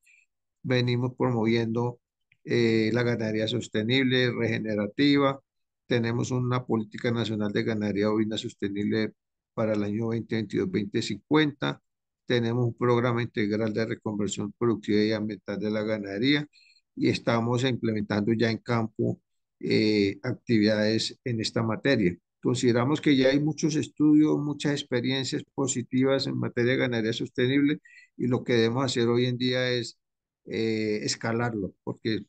Venimos promoviendo eh, la ganadería sostenible, regenerativa. Tenemos una política nacional de ganadería ovina sostenible para el año 2022-2050. Tenemos un programa integral de reconversión productiva y ambiental de la ganadería y estamos implementando ya en campo eh, actividades en esta materia. Consideramos que ya hay muchos estudios, muchas experiencias positivas en materia de ganadería sostenible y lo que debemos hacer hoy en día es eh, escalarlo, porque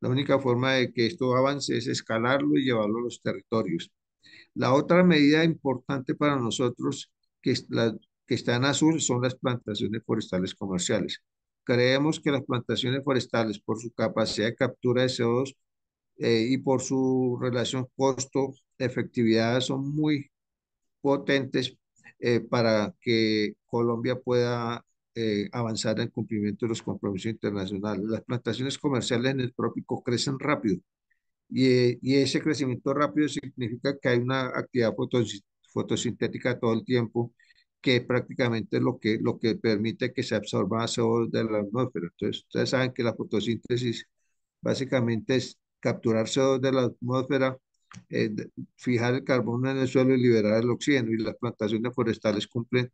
la única forma de que esto avance es escalarlo y llevarlo a los territorios. La otra medida importante para nosotros que, está en azul son las plantaciones forestales comerciales. Creemos que las plantaciones forestales, por su capacidad de captura de CO2 eh, y por su relación costo-efectividad, son muy potentes eh, para que Colombia pueda eh, avanzar en cumplimiento de los compromisos internacionales. Las plantaciones comerciales en el trópico crecen rápido y, ese crecimiento rápido significa que hay una actividad fotosintética todo el tiempo que prácticamente lo que, lo que permite que se absorba CO2 de la atmósfera. Entonces, ustedes saben que la fotosíntesis básicamente es capturar CO2 de la atmósfera, eh, fijar el carbono en el suelo y liberar el oxígeno. Y las plantaciones forestales cumplen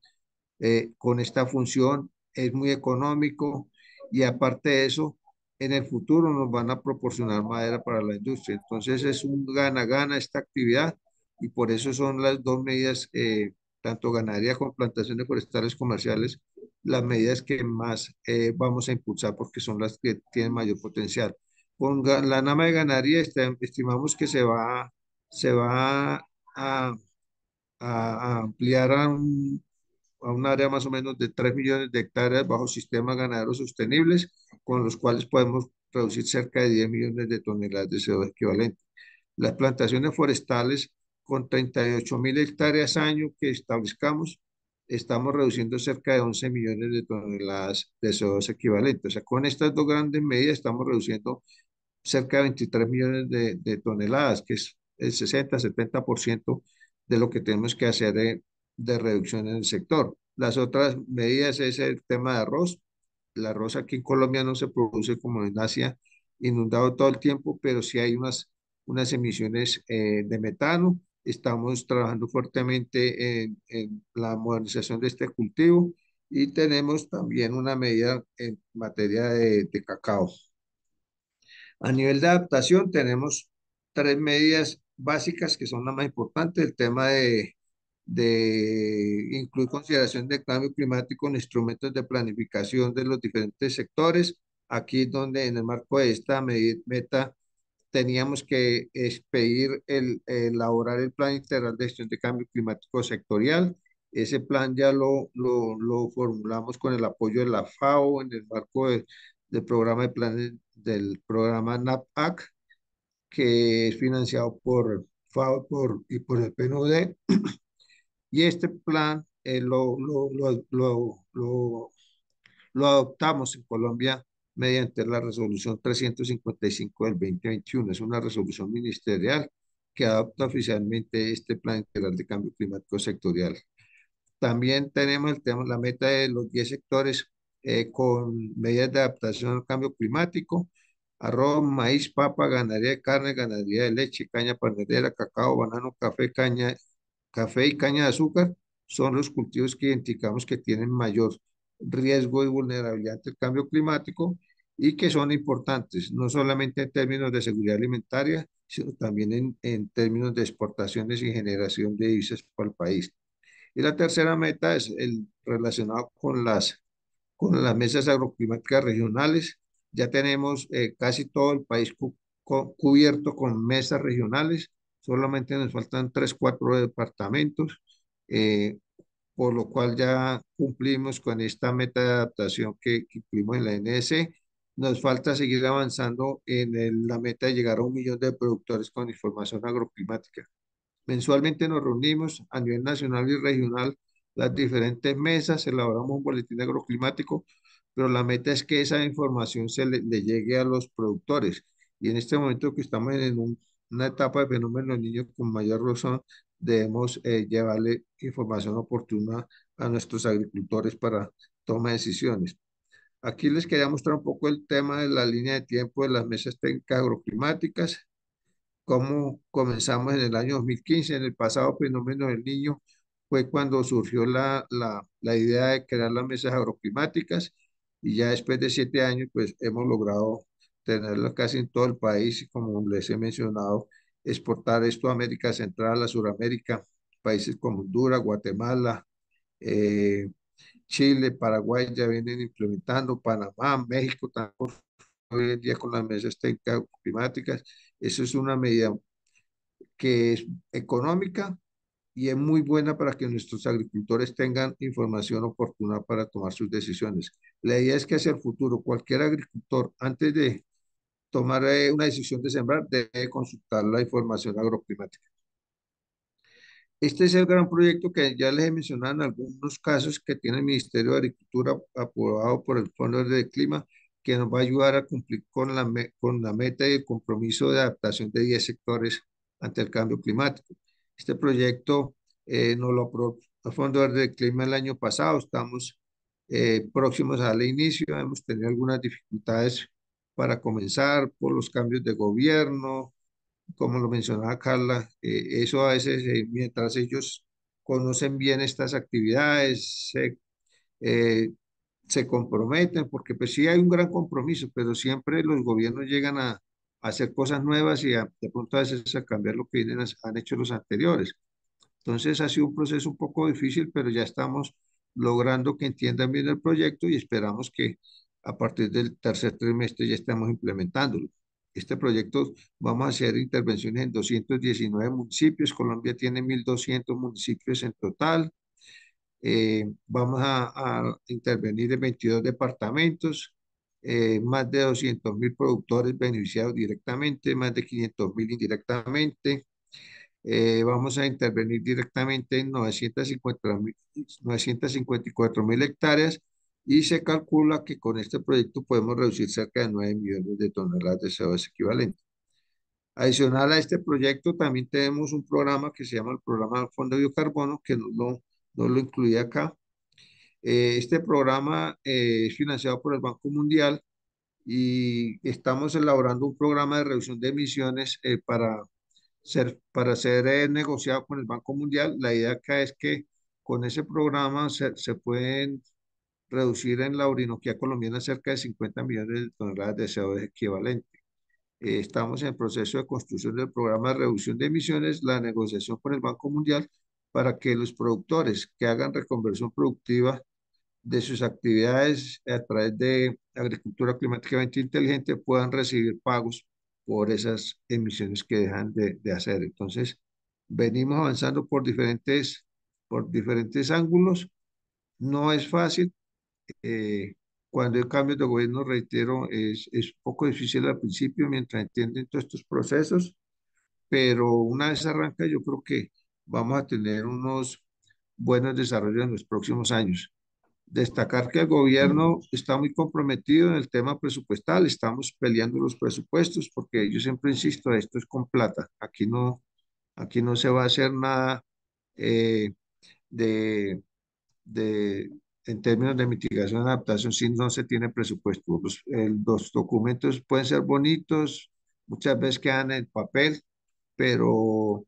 eh, con esta función, es muy económico y aparte de eso, en el futuro nos van a proporcionar madera para la industria. Entonces es un gana-gana esta actividad y por eso son las dos medidas, eh, tanto ganadería como plantaciones forestales comerciales, las medidas que más eh, vamos a impulsar porque son las que tienen mayor potencial. Con la NAMA de ganadería este, estimamos que se va, se va a, ampliar a un, área más o menos de 3 millones de hectáreas bajo sistemas ganaderos sostenibles con los cuales podemos reducir cerca de 10 millones de toneladas de CO2 equivalente. Las plantaciones forestales con 38 mil hectáreas año que establezcamos, estamos reduciendo cerca de 11 millones de toneladas de CO2 equivalente. O sea, con estas dos grandes medidas estamos reduciendo cerca de 23 millones de, toneladas, que es el 60-70% de lo que tenemos que hacer de, de reducción en el sector. Las otras medidas es el tema de arroz, la rosa aquí en Colombia no se produce como en Asia, inundado todo el tiempo, pero sí hay unas, unas emisiones eh, de metano. Estamos trabajando fuertemente en, la modernización de este cultivo y tenemos también una medida en materia de, de cacao. A nivel de adaptación tenemos tres medidas básicas que son las más importantes, el tema de de incluir consideración de cambio climático en instrumentos de planificación de los diferentes sectores. Aquí donde en el marco de esta meta teníamos que expedir el, elaborar el plan integral de gestión de cambio climático sectorial. Ese plan ya lo, lo, formulamos con el apoyo de la FAO en el marco del programa de planes del programa NAPAC, que es financiado por FAO por, y por el PNUD. Y este plan eh, lo, lo, lo, adoptamos en Colombia mediante la resolución 355 del 2021. Es una resolución ministerial que adopta oficialmente este plan integral de cambio climático sectorial. También tenemos el la meta de los 10 sectores eh, con medidas de adaptación al cambio climático, arroz, maíz, papa, ganadería de carne, ganadería de leche, caña panadera, cacao, banano, café, caña café y caña de azúcar son los cultivos que identificamos que tienen mayor riesgo y vulnerabilidad ante el cambio climático y que son importantes, no solamente en términos de seguridad alimentaria, sino también en, en términos de exportaciones y generación de divisas para el país. Y la tercera meta es el relacionado con las, con las mesas agroclimáticas regionales. Ya tenemos eh, casi todo el país cubierto con mesas regionales solamente nos faltan tres, cuatro departamentos, eh, por lo cual ya cumplimos con esta meta de adaptación que, cumplimos en la NS. E. Nos falta seguir avanzando en la meta de llegar a un millón de productores con información agroclimática. Mensualmente nos reunimos a nivel nacional y regional las diferentes mesas, elaboramos un boletín agroclimático, pero la meta es que esa información se le llegue a los productores. Y en este momento que estamos en un una etapa de fenómeno del niño con mayor razón debemos eh, llevarle información oportuna a nuestros agricultores para toma decisiones. Aquí les quería mostrar un poco el tema de la línea de tiempo de las mesas técnicas agroclimáticas, cómo comenzamos en el año 2015, en el pasado fenómeno del niño, fue cuando surgió la, la, la idea de crear las mesas agroclimáticas y ya después de siete años, pues hemos logrado tenerlo casi en todo el país como les he mencionado, exportar esto a América Central, a Sudamérica, países como Honduras, Guatemala, eh, Chile, Paraguay ya vienen implementando, Panamá, México también hoy en día con las mesas técnicas climáticas. Eso es una medida que es económica y es muy buena para que nuestros agricultores tengan información oportuna para tomar sus decisiones. La idea es que hacia el futuro cualquier agricultor, antes de tomar eh, una decisión de sembrar debe consultar la información agroclimática. Este es el gran proyecto que ya les he mencionado en algunos casos que tiene el Ministerio de Agricultura aprobado por el Fondo de Clima, que nos va a ayudar a cumplir con la, con la meta y el compromiso de adaptación de 10 sectores ante el cambio climático. Este proyecto eh, nos lo aprobó el Fondo de Clima el año pasado, estamos eh, próximos al inicio, hemos tenido algunas dificultades para comenzar por los cambios de gobierno, como lo mencionaba Carla, eh, eso a veces eh, mientras ellos conocen bien estas actividades, eh, se, comprometen, porque pues sí hay un gran compromiso, pero siempre los gobiernos llegan a, hacer cosas nuevas y a, de pronto a veces a cambiar lo que han hecho los anteriores. Entonces ha sido un proceso un poco difícil, pero ya estamos logrando que entiendan bien el proyecto y esperamos que a partir del tercer trimestre ya estamos implementándolo. Este proyecto vamos a hacer intervenciones en 219 municipios. Colombia tiene 1.200 municipios en total. Eh, vamos a, intervenir en 22 departamentos. Eh, más de 200.000 productores beneficiados directamente, más de 500.000 indirectamente. Eh, vamos a intervenir directamente en 954.000 hectáreas y se calcula que con este proyecto podemos reducir cerca de 9 millones de toneladas de CO2 equivalente. Adicional a este proyecto también tenemos un programa que se llama el Programa del Fondo de Biocarbono, que no, no, no lo incluí acá. Eh, este programa eh, es financiado por el Banco Mundial y estamos elaborando un programa de reducción de emisiones eh, para ser, para ser negociado con el Banco Mundial. La idea acá es que con ese programa se, se pueden reducir en la Orinoquía colombiana cerca de 50 millones de toneladas de CO2 equivalente. Eh, estamos en proceso de construcción del programa de reducción de emisiones, la negociación con el Banco Mundial para que los productores que hagan reconversión productiva de sus actividades a través de agricultura climáticamente inteligente puedan recibir pagos por esas emisiones que dejan de, de, hacer. Entonces, venimos avanzando por diferentes, por diferentes ángulos. No es fácil, eh, cuando hay cambios de gobierno, reitero, es, es poco difícil al principio mientras entienden todos estos procesos, pero una vez arranca yo creo que vamos a tener unos buenos desarrollos en los próximos años. Destacar que el gobierno está muy comprometido en el tema presupuestal, estamos peleando los presupuestos porque yo siempre insisto, esto es con plata, aquí no, aquí no se va a hacer nada eh, de, de, en términos de mitigación y adaptación si no se tiene presupuesto. Los, documentos pueden ser bonitos, muchas veces quedan en papel, pero,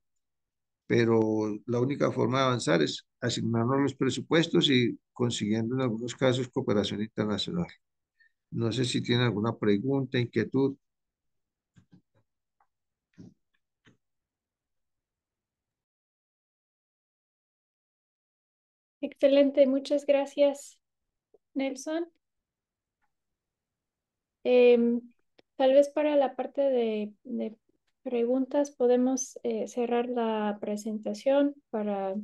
pero la única forma de avanzar es asignarnos los presupuestos y consiguiendo en algunos casos cooperación internacional. No sé si tiene alguna pregunta, inquietud. Excelente, muchas gracias, Nelson. Em, tal vez para la parte de, preguntas podemos eh, cerrar la presentación para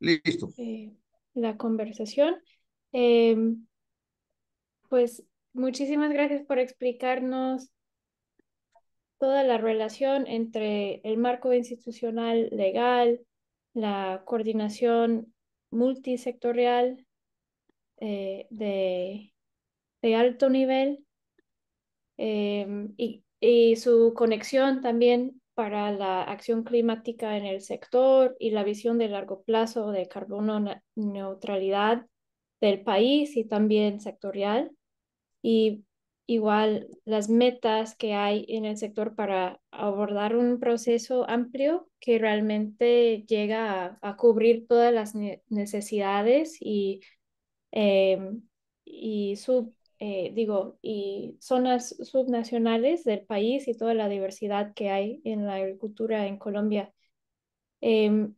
eh, la conversación. Em, pues muchísimas gracias por explicarnos toda la relación entre el marco institucional legal, la coordinación multisectorial eh, de, alto nivel em, y, y, su conexión también para la acción climática en el sector y la visión de largo plazo de carbono neutralidad del país y también sectorial. Y igual las metas que hay en el sector para abordar un proceso amplio que realmente llega a, cubrir todas las necesidades y, em, y sub, eh, digo, y zonas subnacionales del país y toda la diversidad que hay en la agricultura en Colombia. Em,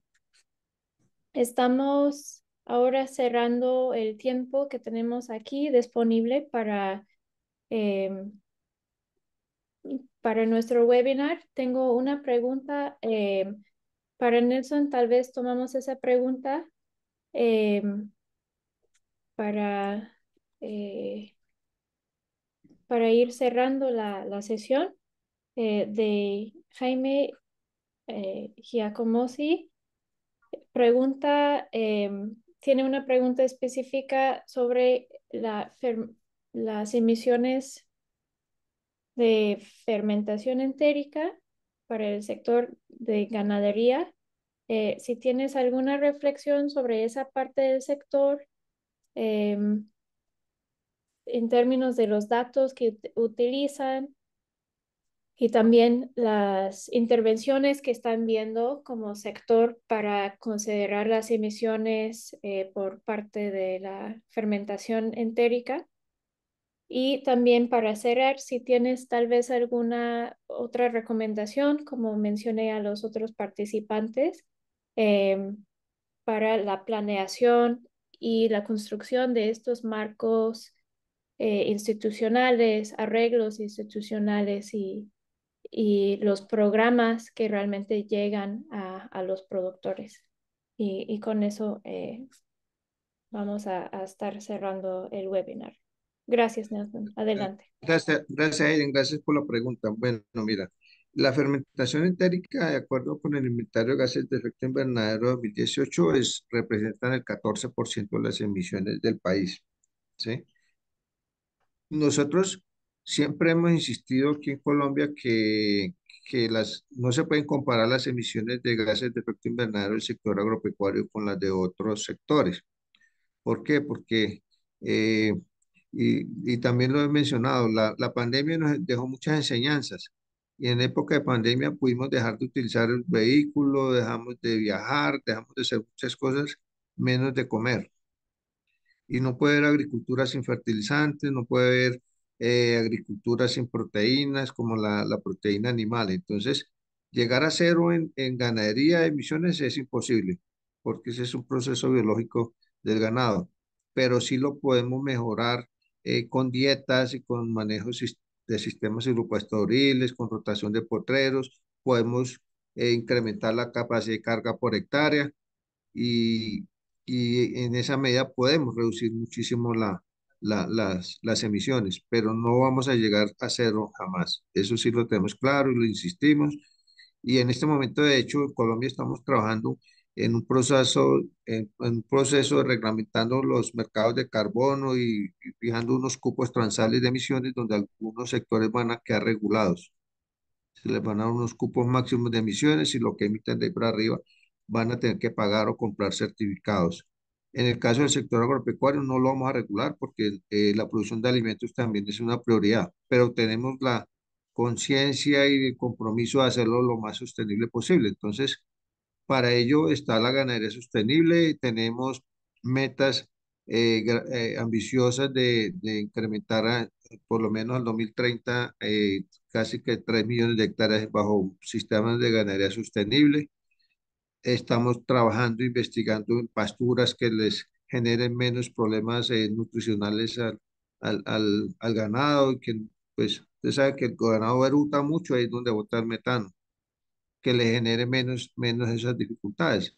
estamos ahora cerrando el tiempo que tenemos aquí disponible para Em, para nuestro webinar tengo una pregunta. Em, para Nelson, tal vez tomamos esa pregunta em, para, eh, para ir cerrando la, la sesión eh, de Jaime eh, Giacomosi. Pregunta, tiene una pregunta específica sobre la las emisiones de fermentación entérica para el sector de ganadería. Eh, si tienes alguna reflexión sobre esa parte del sector, em, en términos de los datos que utilizan y también las intervenciones que están viendo como sector para considerar las emisiones eh, por parte de la fermentación entérica. Y también para cerrar, si tienes tal vez alguna otra recomendación, como mencioné a los otros participantes, eh, para la planeación y la construcción de estos marcos eh, institucionales, arreglos institucionales y, y, los programas que realmente llegan a, los productores. Y, con eso eh, vamos a estar cerrando el webinar. Gracias, Nelson. Adelante. Eh, gracias, gracias, Gracias por la pregunta. Bueno, mira, la fermentación entérica, de acuerdo con el inventario de gases de efecto invernadero 2018, es, representan el 14% de las emisiones del país. ¿sí? Nosotros siempre hemos insistido aquí en Colombia que, que las, no se pueden comparar las emisiones de gases de efecto invernadero del sector agropecuario con las de otros sectores. ¿Por qué? Porque eh, y, y también lo he mencionado, la, la pandemia nos dejó muchas enseñanzas. Y en época de pandemia pudimos dejar de utilizar el vehículo, dejamos de viajar, dejamos de hacer muchas cosas, menos de comer. Y no puede haber agricultura sin fertilizantes, no puede haber eh, agricultura sin proteínas, como la, la, proteína animal. Entonces, llegar a cero en, en ganadería de emisiones es imposible, porque ese es un proceso biológico del ganado. Pero sí lo podemos mejorar eh, con dietas y con manejo de sistemas silvopastoriles, con rotación de potreros, podemos eh, incrementar la capacidad de carga por hectárea y, en esa medida podemos reducir muchísimo la, las, las emisiones, pero no vamos a llegar a cero jamás. Eso sí lo tenemos claro y lo insistimos. Y en este momento, de hecho, en Colombia estamos trabajando en un proceso, en, un proceso reglamentando los mercados de carbono y, fijando unos cupos transales de emisiones donde algunos sectores van a quedar regulados. Se les van a dar unos cupos máximos de emisiones y lo que emiten de ahí para arriba van a tener que pagar o comprar certificados. En el caso del sector agropecuario no lo vamos a regular porque eh, la producción de alimentos también es una prioridad, pero tenemos la conciencia y el compromiso de hacerlo lo más sostenible posible. Entonces, para ello está la ganadería sostenible, tenemos metas eh, eh, ambiciosas de, incrementar por lo menos al 2030 eh, casi que 3 millones de hectáreas bajo sistemas de ganadería sostenible. Estamos trabajando, investigando en pasturas que les generen menos problemas nutricionales al, al, al, ganado, que pues usted sabe que el ganado eruta mucho, ahí es donde bota metano que le genere menos, menos esas dificultades.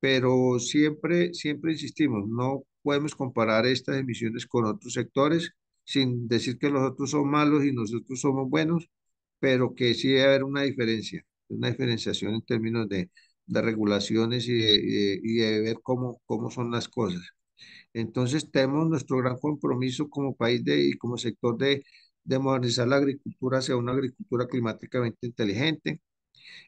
Pero siempre, siempre insistimos, no podemos comparar estas emisiones con otros sectores sin decir que los otros son malos y nosotros somos buenos, pero que sí debe haber una diferencia, una diferenciación en términos de, de regulaciones y de, y de, ver cómo, cómo son las cosas. Entonces tenemos nuestro gran compromiso como país de, y como sector de, de modernizar la agricultura hacia una agricultura climáticamente inteligente,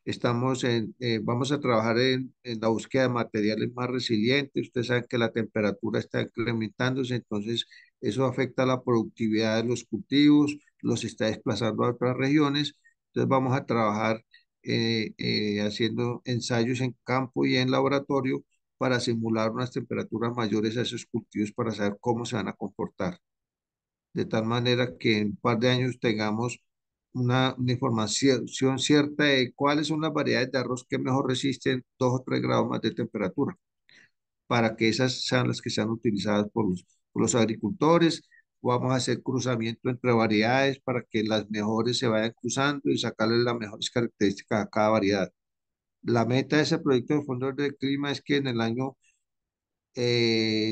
Estamos en, eh, vamos a trabajar en, en, la búsqueda de materiales más resilientes. Ustedes saben que la temperatura está incrementándose, entonces eso afecta la productividad de los cultivos, los está desplazando a otras regiones. Entonces vamos a trabajar eh, eh, haciendo ensayos en campo y en laboratorio para simular unas temperaturas mayores a esos cultivos para saber cómo se van a comportar. De tal manera que en un par de años tengamos una, información cierta de cuáles son las variedades de arroz que mejor resisten dos o tres grados más de temperatura, para que esas sean las que sean utilizadas por los, agricultores. Vamos a hacer cruzamiento entre variedades para que las mejores se vayan cruzando y sacarle las mejores características a cada variedad. La meta de ese proyecto de Fondo del clima es que en el año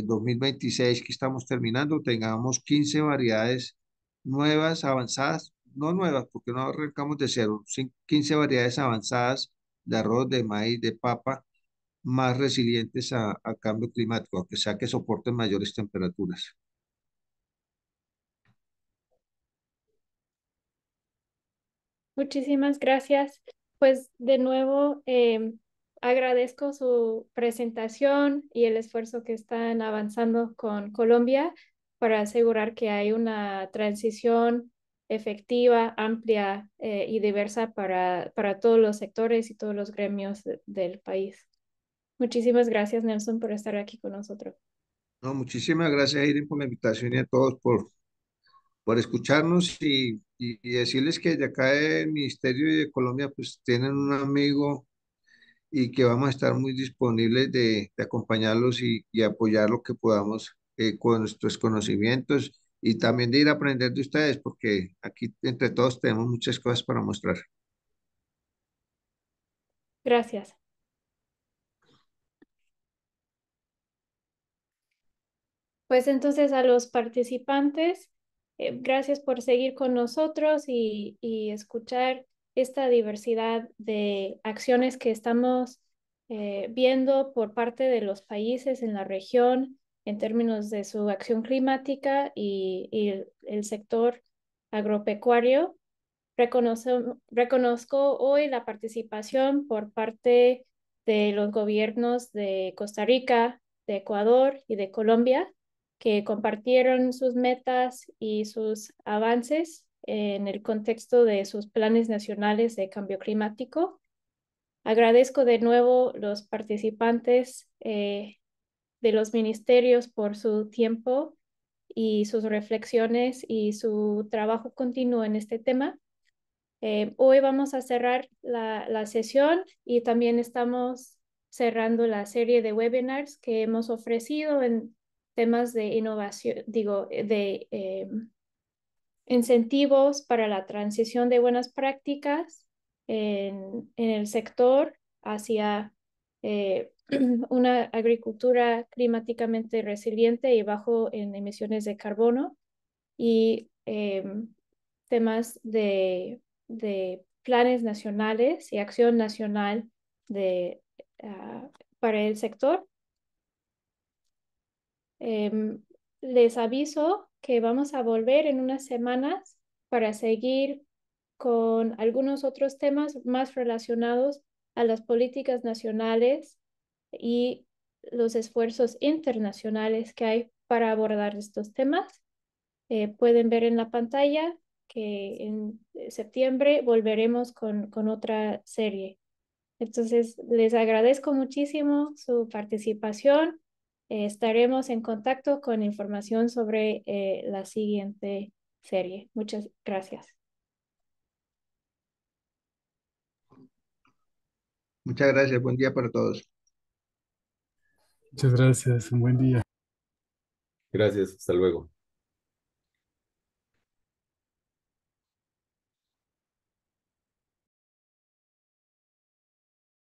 2026 eh, que estamos terminando tengamos 15 variedades nuevas, avanzadas, no nuevas, porque no arrancamos de cero, 15 variedades avanzadas de arroz, de maíz, de papa, más resilientes a, cambio climático, aunque sea que soporten mayores temperaturas. Muchísimas gracias. Pues de nuevo em, agradezco su presentación y el esfuerzo que están avanzando con Colombia para asegurar que hay una transición efectiva, amplia eh, y diversa para, para todos los sectores y todos los gremios del país. Muchísimas gracias, Nelson, por estar aquí con nosotros. No, muchísimas gracias, Irene, por la invitación y a todos por, por escucharnos y, y, decirles que de acá del Ministerio de Colombia pues tienen un amigo y que vamos a estar muy disponibles de, de acompañarlos y, y, apoyar lo que podamos eh, con nuestros conocimientos y también de ir aprender de ustedes, porque aquí entre todos tenemos muchas cosas para mostrar. Gracias. Pues entonces a los participantes, eh, gracias por seguir con nosotros y, escuchar esta diversidad de acciones que estamos eh, viendo por parte de los países en la región en términos de su acción climática y, el, sector agropecuario. reconozco hoy la participación por parte de los gobiernos de Costa Rica, de Ecuador y de Colombia, que compartieron sus metas y sus avances en el contexto de sus planes nacionales de cambio climático. Agradezco de nuevo los participantes eh, de los ministerios por su tiempo y sus reflexiones y su trabajo continuo en este tema. Eh, hoy vamos a cerrar la, sesión y también estamos cerrando la serie de webinars que hemos ofrecido en temas de innovación, digo, eh, de eh, incentivos para la transición de buenas prácticas en, el sector hacia una agricultura climáticamente resiliente y bajo en emisiones de carbono y em, temas de, planes nacionales y acción nacional de, ah, para el sector. Em, les aviso que vamos a volver en unas semanas para seguir con algunos otros temas más relacionados a las políticas nacionales y los esfuerzos internacionales que hay para abordar estos temas. Eh, pueden ver en la pantalla que en eh, septiembre volveremos con, con otra serie. Entonces, les agradezco muchísimo su participación. Eh, estaremos en contacto con información sobre la siguiente serie. Muchas gracias. Muchas gracias. Buen día para todos. Muchas gracias, un buen día. Gracias, hasta luego.